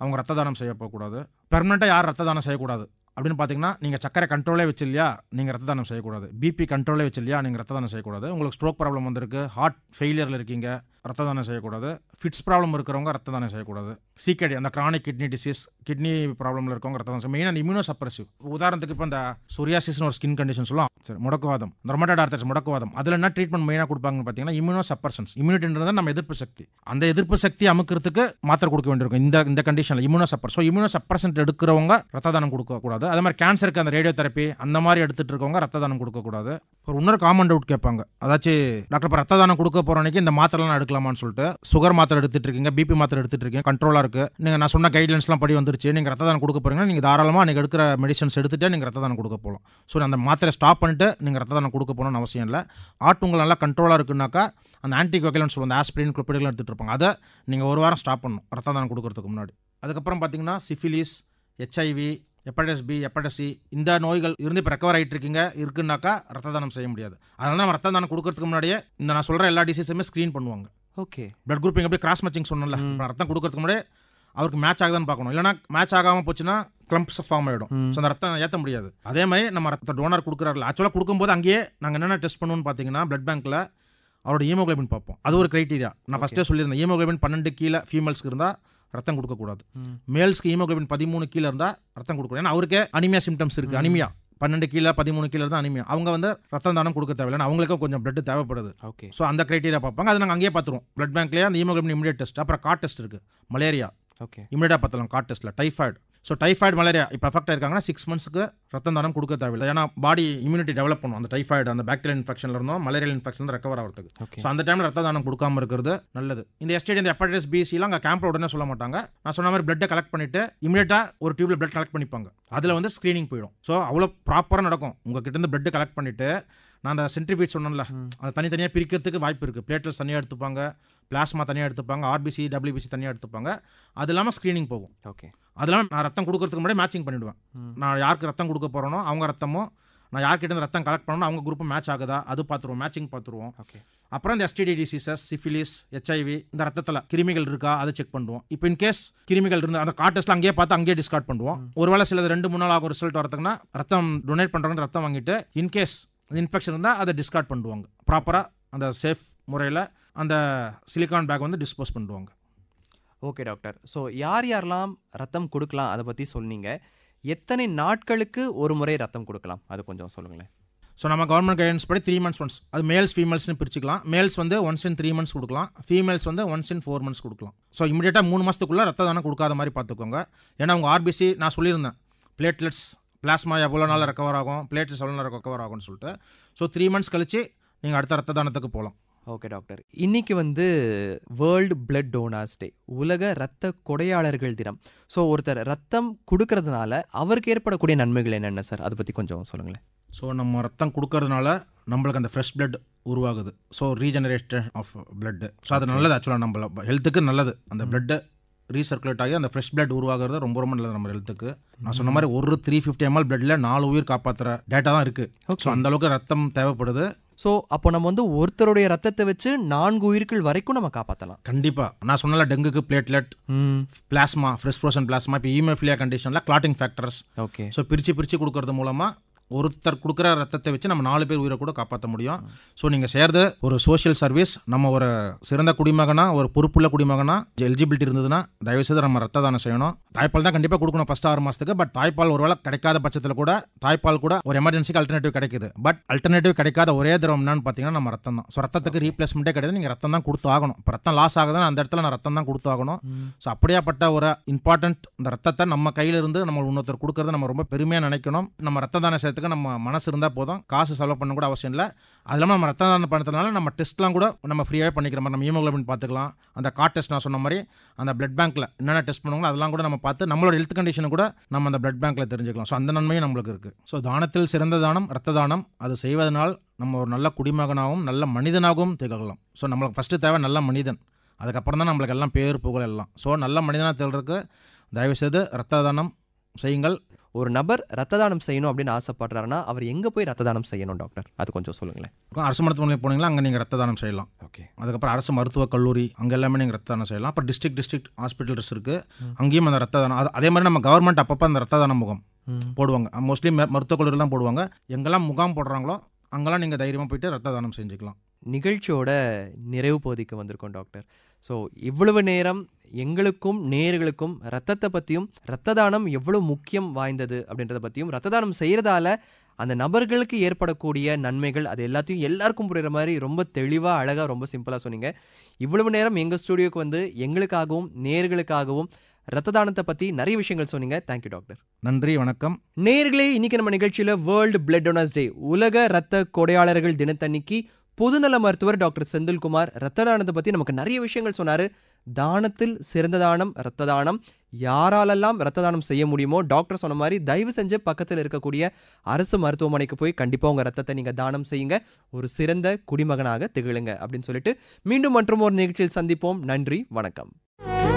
அவங்க ரத்த தானம் செய்ய போகக்கூடாது பெர்மனெண்ட்டாக யார் ரத்த தானம் செய்யக்கூடாது அப்படின்னு பார்த்தீங்கன்னா நீங்கள் சக்கரை கண்ட்ரோலே வச்சில்லையா நீங்கள் ரத்த தானம் செய்யக்கூடாது பிபி கண்ட்ரோலே இல்லையா நீங்கள் ரத்த தானம் செய்யக்கூடாது உங்களுக்கு ஸ்ட்ரோக் ப்ராப்ளம் வந்திருக்கு ஹார்ட் ஃபெயிலியரில் இருக்கீங்க ரத்த தானம் செய்யக்கூடாது ஃபிட்ஸ் ப்ராப்ளம் இருக்கிறவங்க ரத்த தானம் செய்யக்கூடாது சீக்கடி அந்த கிரானிக் கிட்னி டிசீஸ் கிட்னி ப்ராப்ளமில் இருக்கவங்க ரத்த தானம் மெயினாக இம்யூனோ சப்ரஸிவ் உதாரணத்துக்கு இப்போ இந்த சொரியாசிஸ்னு ஒரு ஸ்கின் கண்டிஷன் சொல்லலாம் சரி முடக்குவாதம் ரொமட்டட் ஆர்த்தர்ஸ் முடக்குவாதம் அதில் என்ன ட்ரீட்மெண்ட் மெயினாக கொடுப்பாங்கன்னு பார்த்தீங்கன்னா இம்யூனோ சப்பர்சன்ஸ் இம்யூனிட்டின்றது நம்ம எதிர்ப்பு சக்தி அந்த எதிர்ப்பு சக்தி அமுக்கிறதுக்கு மாத்திரை கொடுக்க வேண்டியிருக்கும் இந்த இந்த கண்டிஷனில் immuno suppress so immuno suppressant எடுக்கிறவங்க ரத்த தானம் கொடுக்கக்கூடாது அது மாதிரி கேன்சருக்கு அந்த ரேடியோ தெரப்பி அந்த மாதிரி எடுத்துகிட்டு இருக்கவங்க ரத்த தானம் கொடுக்கக்கூடாது ஒரு இன்னொரு காமன் டவுட் கேட்பாங்க அதாச்சும் டாக்டர் இப்போ ரத்த தானம் கொடுக்க போகிற அன்னைக்கு இந்த மாத்திரைலாம் எடுக்கலாமான்னு சொல்லிட்டு சுகர் மாத்திரை எடுத்துகிட்டு இருக்கீங்க பிபி மாத்திரை எடுத்துகிட்டு இருக்கீங்க கண்ட்ரோலாக இருக்குது நீங்கள் நான் சொன்ன கைட்லைன்ஸ்லாம் படி வந்துருச்சு நீங்கள் ரத்த தானம் கொடுக்க போகிறீங்கன்னா நீங்கள் தாராளமாக நீங்கள் எடுக்கிற மெடிசன்ஸ் எடுத்துகிட்டே நீங்கள் ரத்த தானம் கொடுக்க போகலாம் ஸோ அந்த மாத்திரை ஸ்டாப் பண்ணிட்டு நீங்கள் ரத்த தானம் கொடுக்க போகணும்னு அவசியம் இல்லை ஆட்டுங்கள் நல்லா கண்ட்ரோலாக இருக்குனாக்கா அந்த சொல்லுவோம் அந்த ஆஸ்பிரின் குளிப்படிகள் எடுத்துகிட்டு இருப்பாங்க அதை நீங்கள் ஒரு வாரம் ஸ்டாப் பண்ணணும் ரத்த தானம் கொடுக்கறதுக்கு முன்னாடி அதுக்கப்புறம் பார்த்தீங்கன்னா syphilis HIV hepatitis B hepatitis C இந்த நோய்கள் இருந்து இப்போ ரெக்கவர் ஆகிட்டு இருக்கீங்க இருக்குன்னாக்கா ரத்த தானம் செய்ய முடியாது அதனால நம்ம ரத்த தானம் கொடுக்கறதுக்கு முன்னாடியே இந்த நான் சொல்கிற எல்லா டிசீஸுமே ஸ்க்ரீன் பண்ணுவாங்க ஓகே பிளட் குரூப் எப்படி கிராஸ் மேட்சிங் சொன்னல ரத்தம் கொடுக்கறதுக்கு முன்னாடியே அவருக்கு மேட்ச் ஆகுதான்னு பார்க்கணும் இல்லைனா மேட்ச் ஆகாமல் போச்சுன்னா கிளம்ப்ஸ் ஃபார்ம் ஆகிடும் ஸோ அந்த ரத்தம் ஏற்ற முடியாது அதே மாதிரி நம்ம ரத்த டோனர் கொடுக்குறாரு ஆக்சுவலாக கொடுக்கும்போது அங்கேயே நாங்கள் என்னென்ன டெஸ்ட் பண்ணுவோம்னு பார்த்தீங்கன்னா பிளட் பேங்க்கில் அவரோட ஹீமோக்ளோபின் பார்ப்போம் அது ஒரு கிரைட்டீரியா நான் ஃபஸ்ட்டே சொல்லியிருந்தேன் ஹீமோக்ளோபின் பன்னெண்டு கீழே ஃபீமேல்ஸ்க்கு இருந்தால் ரத்தம் கொடுக்கக்கூடாது மேல்ஸ்க்கு ஹீமோகுளோபின் பதிமூணு கீழே இருந்தால் ரத்தம் கொடுக்கணும் ஏன்னா அவருக்கே அனிமியா சிம்டம்ஸ் இருக்குது அனிமியா பன்னெண்டு கீழே பதிமூணு கீழே தான் அனிமியா அவங்க வந்து ரத்தம் தானம் கொடுக்க தேவையில்லை அவங்களுக்கு கொஞ்சம் பிளட் தேவைப்படுது ஓகே ஸோ அந்த கிரைட்டீரியா பார்ப்பாங்க அதை நாங்கள் அங்கேயே பார்த்துருவோம் பிளட் பேங்க்லேயே அந்த ஹீமோகுளோபின் இமிடியட் டெஸ்ட் அப்புறம் காட் டெஸ்ட் இருக்குது மலேரியா ஓகே இமிடியட்டாக பார்த்தலாம் காட் டெஸ்ட்ல டைஃபாய்டு ஸோ டைஃபாய்டு மலேரியா இப்போ எஃபெக்ட் ஆயிருக்காங்கன்னா சிக்ஸ் மந்த்ஸ்க்கு ரத்தம் தானம் கொடுக்க தேவையில்லை ஏன்னா பாடி இம்யூனிட்டி டெவலப் பண்ணும் அந்த டைஃபாய்டு அந்த பாக்டீரியல் இன்ஃபெக்ஷன்ல இருந்தோம் மலேரியல் இன்ஃபெக்ஷன் ரெக்கவர் ஆகிறதுக்கு ஸோ அந்த டைமில் ரத்த தானம் கொடுக்காம இருக்கிறது நல்லது இந்த எஸ்டேட் இந்த ஹெப்படைட்டிஸ் பிசிலாம் அங்கே கேம்பில் உடனே சொல்ல மாட்டாங்க நான் சொன்ன மாதிரி பிளட்டை கலெக்ட் பண்ணிட்டு இமீடியட்டாக ஒரு டியூப்ல பிளட் கலெக்ட் பண்ணிப்பாங்க அதில் வந்து ஸ்க்ரீனிங் போயிடும் ஸோ அவ்வளோ ப்ராப்பராக நடக்கும் உங்ககிட்ட இருந்து பிளட் கலெக்ட் பண்ணிட்டு நான் அந்த சென்ட்ரிபீட் சொன்னேன்ல அது தனித்தனியாக பிரிக்கிறதுக்கு வாய்ப்பு இருக்குது பிளேட்லெட்ஸ் தனியாக எடுத்துப்பாங்க பிளாஸ்மா தனியாக எடுத்துப்பாங்க ஆர்பிசி டபிள்யூபிசி தனியாக எடுத்துப்பாங்க அது இல்லாமல் ஸ்க்ரீனிங் போகும் ஓகே அதெல்லாம் நான் ரத்தம் கொடுக்கறதுக்கு முன்னாடி மேட்சிங் பண்ணிவிடுவேன் நான் யாருக்கு ரத்தம் கொடுக்க போகிறேனோ அவங்க ரத்தமோ நான் யார்கிட்ட ரத்தம் கலெக்ட் பண்ணணும் அவங்க குரூப் மேட்ச் ஆகுதா அது பார்த்துருவோம் மேட்சிங் பார்த்துருவோம் ஓகே அப்புறம் இந்த எஸ்டிடி டிசீசஸ் சிஃபிலிஸ் ஹெச்ஐவி இந்த ரத்தத்தில் கிருமிகள் இருக்கா அதை செக் பண்ணுவோம் இப்போ இன்கேஸ் கிருமிகள் இருந்து அந்த கார்டஸ்ட்டில் அங்கேயே பார்த்து அங்கேயே டிஸ்கார்ட் பண்ணுவோம் ஒருவேளை சிலது ரெண்டு மூணு நாள் ஆகும் ரிசல்ட் வரதுக்குன்னா ரத்தம் டொனேட் பண்ணுறவங்க ரத்தம் வாங்கிட்டு இன்கேஸ் இன்ஃபெக்ஷன் இருந்தால் அதை டிஸ்கார்ட் பண்ணுவாங்க ப்ராப்பராக அந்த சேஃப் முறையில் அந்த சிலிக்கான் பேக் வந்து டிஸ்போஸ் பண்ணுவாங்க ஓகே டாக்டர் ஸோ யார் யாரெல்லாம் ரத்தம் கொடுக்கலாம் அதை பற்றி சொன்னீங்க எத்தனை நாட்களுக்கு ஒரு முறை ரத்தம் கொடுக்கலாம் அது கொஞ்சம் சொல்லுங்களேன் ஸோ நம்ம கவர்மெண்ட் கைடன்ஸ் படி த்ரீ மந்த்ஸ் ஒன்ஸ் அது மேல்ஸ் ஃபீமேல்ஸ்னு பிரிச்சுக்கலாம் மேல்ஸ் வந்து ஒன்ஸ் இன் த்ரீ மந்த்ஸ் கொடுக்கலாம் ஃபீமேல்ஸ் வந்து ஒன்ஸ் இன் ஃபோர் மந்த்ஸ் கொடுக்கலாம் ஸோ இமீடியட்டாக மூணு மாதத்துக்குள்ளே ரத்த தானே கொடுக்காத மாதிரி பார்த்துக்கோங்க ஏன்னா அவங்க ஆர்பிசி நான் சொல்லியிருந்தேன் பிளேட்லெட்ஸ் பிளாஸ்மா எவ்வளோ நாள் ரெக்கவர் ஆகும் பிளேட்ஸ் எவ்வளோ நாள் ரெக்கவர் ஆகும்னு சொல்லிட்டு ஸோ த்ரீ மந்த்ஸ் கழிச்சு நீங்கள் அடுத்த ரத்த தானத்துக்கு போகலாம் ஓகே டாக்டர் இன்றைக்கி வந்து வேர்ல்டு பிளட் டோனர்ஸ் டே உலக ரத்த கொடையாளர்கள் தினம் ஸோ ஒருத்தர் ரத்தம் கொடுக்கறதுனால அவருக்கு ஏற்படக்கூடிய நன்மைகள் என்னென்ன சார் அதை பற்றி கொஞ்சம் சொல்லுங்களேன் ஸோ நம்ம ரத்தம் கொடுக்கறதுனால நம்மளுக்கு அந்த ஃப்ரெஷ் பிளட் உருவாகுது so regeneration of blood so அது நல்லது ஆக்சுவலாக நம்மள ஹெல்த்துக்கு நல்லது அந்த பிளட்டு ரீசர்க்குலேட் ஆகி அந்த ஃப்ரெஷ் பிளட் உருவாகிறது ரொம்ப ரொம்ப நல்லது நம்ம ஹெல்த்துக்கு நான் சொன்ன மாதிரி ஒரு த்ரீ ஃபிஃப்டி எம்எல் பிளட்ல நாலு உயிர் காப்பாற்றுற டேட்டா தான் இருக்குது ஸோ அந்தளவுக்கு ரத்தம் தேவைப்படுது ஸோ அப்போ நம்ம வந்து ஒருத்தருடைய ரத்தத்தை வச்சு நான்கு உயிர்கள் வரைக்கும் நம்ம காப்பாற்றலாம் கண்டிப்பாக நான் சொன்னல டெங்குக்கு platelet plasma fresh frozen plasma இப்போ ஈமோஃபிலியா கண்டிஷனில் கிளாட்டிங் ஃபேக்டர்ஸ் ஓகே ஸோ பிரித்து பிரித்து கொடுக்கறது மூலமாக ஒருத்தர் கொடுக்குற ரத்தத்தை வச்சு நம்ம நாலு பேர் உயிரை கூட காப்பாற்ற முடியும் ஸோ நீங்கள் சேர்றது ஒரு சோஷியல் சர்வீஸ் நம்ம ஒரு சிறந்த குடிமகனாக ஒரு பொறுப்புள்ள குடிமகனாக எலிஜிபிலிட்டி இருந்ததுன்னா தயவுசெய்து நம்ம ரத்த தானம் செய்யணும் தாய்ப்பால் தான் கண்டிப்பாக கொடுக்கணும் ஃபஸ்ட் ஆறு மாதத்துக்கு பட் தாய்ப்பால் ஒருவேளை கிடைக்காத பட்சத்தில் கூட தாய்ப்பால் கூட ஒரு எமர்ஜென்சிக்கு அல்டர்னேட்டிவ் கிடைக்குது பட் அல்டர்னேட்டிவ் கிடைக்காத ஒரே தரம் என்னன்னு பார்த்தீங்கன்னா நம்ம ரத்தம் தான் ஸோ ரத்தத்துக்கு ரீப்ளேஸ்மெண்ட்டே கிடையாது நீங்கள் ரத்தம் தான் கொடுத்து ஆகணும் இப்போ ரத்தம் லாஸ் ஆகுதுன்னா அந்த இடத்துல நான் ரத்தம் தான் கொடுத்து ஆகணும் ஸோ அப்படியாப்பட்ட ஒரு இம்பார்ட்டன்ட் இந்த ரத்தத்தை நம்ம கையிலிருந்து நம்ம இன்னொருத்தர் கொடுக்கறத நம்ம ரொம்ப பெருமையாக நினைக்கணும் நம்ம ரத்த தான பண்ணுறதுக்கு நம்ம மனசு இருந்தால் போதும் காசு செலவு பண்ண கூட அவசியம் இல்லை அது இல்லாமல் நம்ம ரத்த தானம் பண்ணுறதுனால நம்ம டெஸ்ட்லாம் கூட நம்ம ஃப்ரீயாகவே பண்ணிக்கிற மாதிரி நம்ம ஹீமோக்ளோபின் பார்த்துக்கலாம் அந்த கார்ட் டெஸ்ட் நான் சொன்ன மாதிரி அந்த பிளட் பேங்க்கில் என்னென்ன டெஸ்ட் பண்ணுவாங்களோ அதெல்லாம் கூட நம்ம பார்த்து நம்மளோட ஹெல்த் கண்டிஷனை கூட நம்ம அந்த பிளட் பேங்க்கில் தெரிஞ்சுக்கலாம் ஸோ அந்த நன்மையும் நம்மளுக்கு இருக்குது ஸோ தானத்தில் சிறந்த தானம் ரத்த தானம் அது செய்வதனால் நம்ம ஒரு நல்ல குடிமகனாகவும் நல்ல மனிதனாகவும் திகழலாம் ஸோ நம்மளுக்கு ஃபஸ்ட்டு தேவை நல்ல மனிதன் அதுக்கப்புறம் தான் நம்மளுக்கு எல்லாம் பேர் புகழ் எல்லாம் ஸோ நல்ல மனிதனாக தேடுறதுக்கு தயவுசெய்து ரத்த தானம் செய்யுங்கள் ஒரு நபர் ரத்த தானம் செய்யணும் அப்படின்னு ஆசைப்படுறாருன்னா அவர் எங்கே போய் ரத்த தானம் செய்யணும் டாக்டர் அது கொஞ்சம் சொல்லுங்களேன் அரசு மருத்துவமனை போனீங்களா அங்கே நீங்கள் ரத்த தானம் செய்யலாம் ஓகே அதுக்கப்புறம் அரசு மருத்துவக் கல்லூரி அங்கே எல்லாமே நீங்கள் ரத்த தானம் செய்யலாம் அப்புறம் டிஸ்ட்ரிக்ட் டிஸ்ட்ரிக்ட் ஹாஸ்பிட்டல்ஸ் இருக்குது அங்கேயும் அந்த ரத்த தானம் அதே மாதிரி நம்ம கவர்மெண்ட் அப்பப்போ அந்த ரத்த தான முகம் போடுவாங்க மோஸ்ட்லி மருத்துவக் கல்லூரியில் தான் போடுவாங்க எங்கெல்லாம் முகாம் போடுறாங்களோ அங்கெல்லாம் நீங்கள் தைரியமாக போயிட்டு ரத்த தானம் செஞ்சுக்கலாம் நிகழ்ச்சியோட நிறைவு போதிக்கு வந்திருக்கோம் டாக்டர் ஸோ இவ்வளவு நேரம் எங்களுக்கும் நேர்களுக்கும் ரத்தத்தை பற்றியும் ரத்த தானம் எவ்வளோ முக்கியம் வாய்ந்தது அப்படின்றத பற்றியும் ரத்த தானம் செய்கிறதால அந்த நபர்களுக்கு ஏற்படக்கூடிய நன்மைகள் அது எல்லாத்தையும் எல்லாருக்கும் புரிகிற மாதிரி ரொம்ப தெளிவாக அழகாக ரொம்ப சிம்பிளாக சொன்னீங்க இவ்வளவு நேரம் எங்கள் ஸ்டுடியோக்கு வந்து எங்களுக்காகவும் நேர்களுக்காகவும் ரத்த தானத்தை பற்றி நிறைய விஷயங்கள் சொன்னீங்க தேங்க்யூ டாக்டர் நன்றி வணக்கம் நேர்களே இன்னைக்கு நம்ம நிகழ்ச்சியில் வேர்ல்டு பிளட் டொனர்ஸ் டே உலக ரத்த கொடையாளர்கள் தினத்தன்னைக்கு பொதுநல மருத்துவர் டாக்டர் செந்தில்குமார் ரத்த தானத்தை பற்றி நமக்கு நிறைய விஷயங்கள் சொன்னார் தானத்தில் சிறந்த தானம் ரத்த தானம் யாராலெல்லாம் ரத்த தானம் செய்ய முடியுமோ டாக்டர் சொன்ன மாதிரி தயவு செஞ்சு பக்கத்தில் இருக்கக்கூடிய அரசு மருத்துவமனைக்கு போய் கண்டிப்பாக உங்கள் ரத்தத்தை நீங்கள் தானம் செய்யுங்க ஒரு சிறந்த குடிமகனாக திகழுங்க அப்படின்னு சொல்லிட்டு மீண்டும் மற்றும் ஒரு நிகழ்ச்சியில் சந்திப்போம் நன்றி வணக்கம்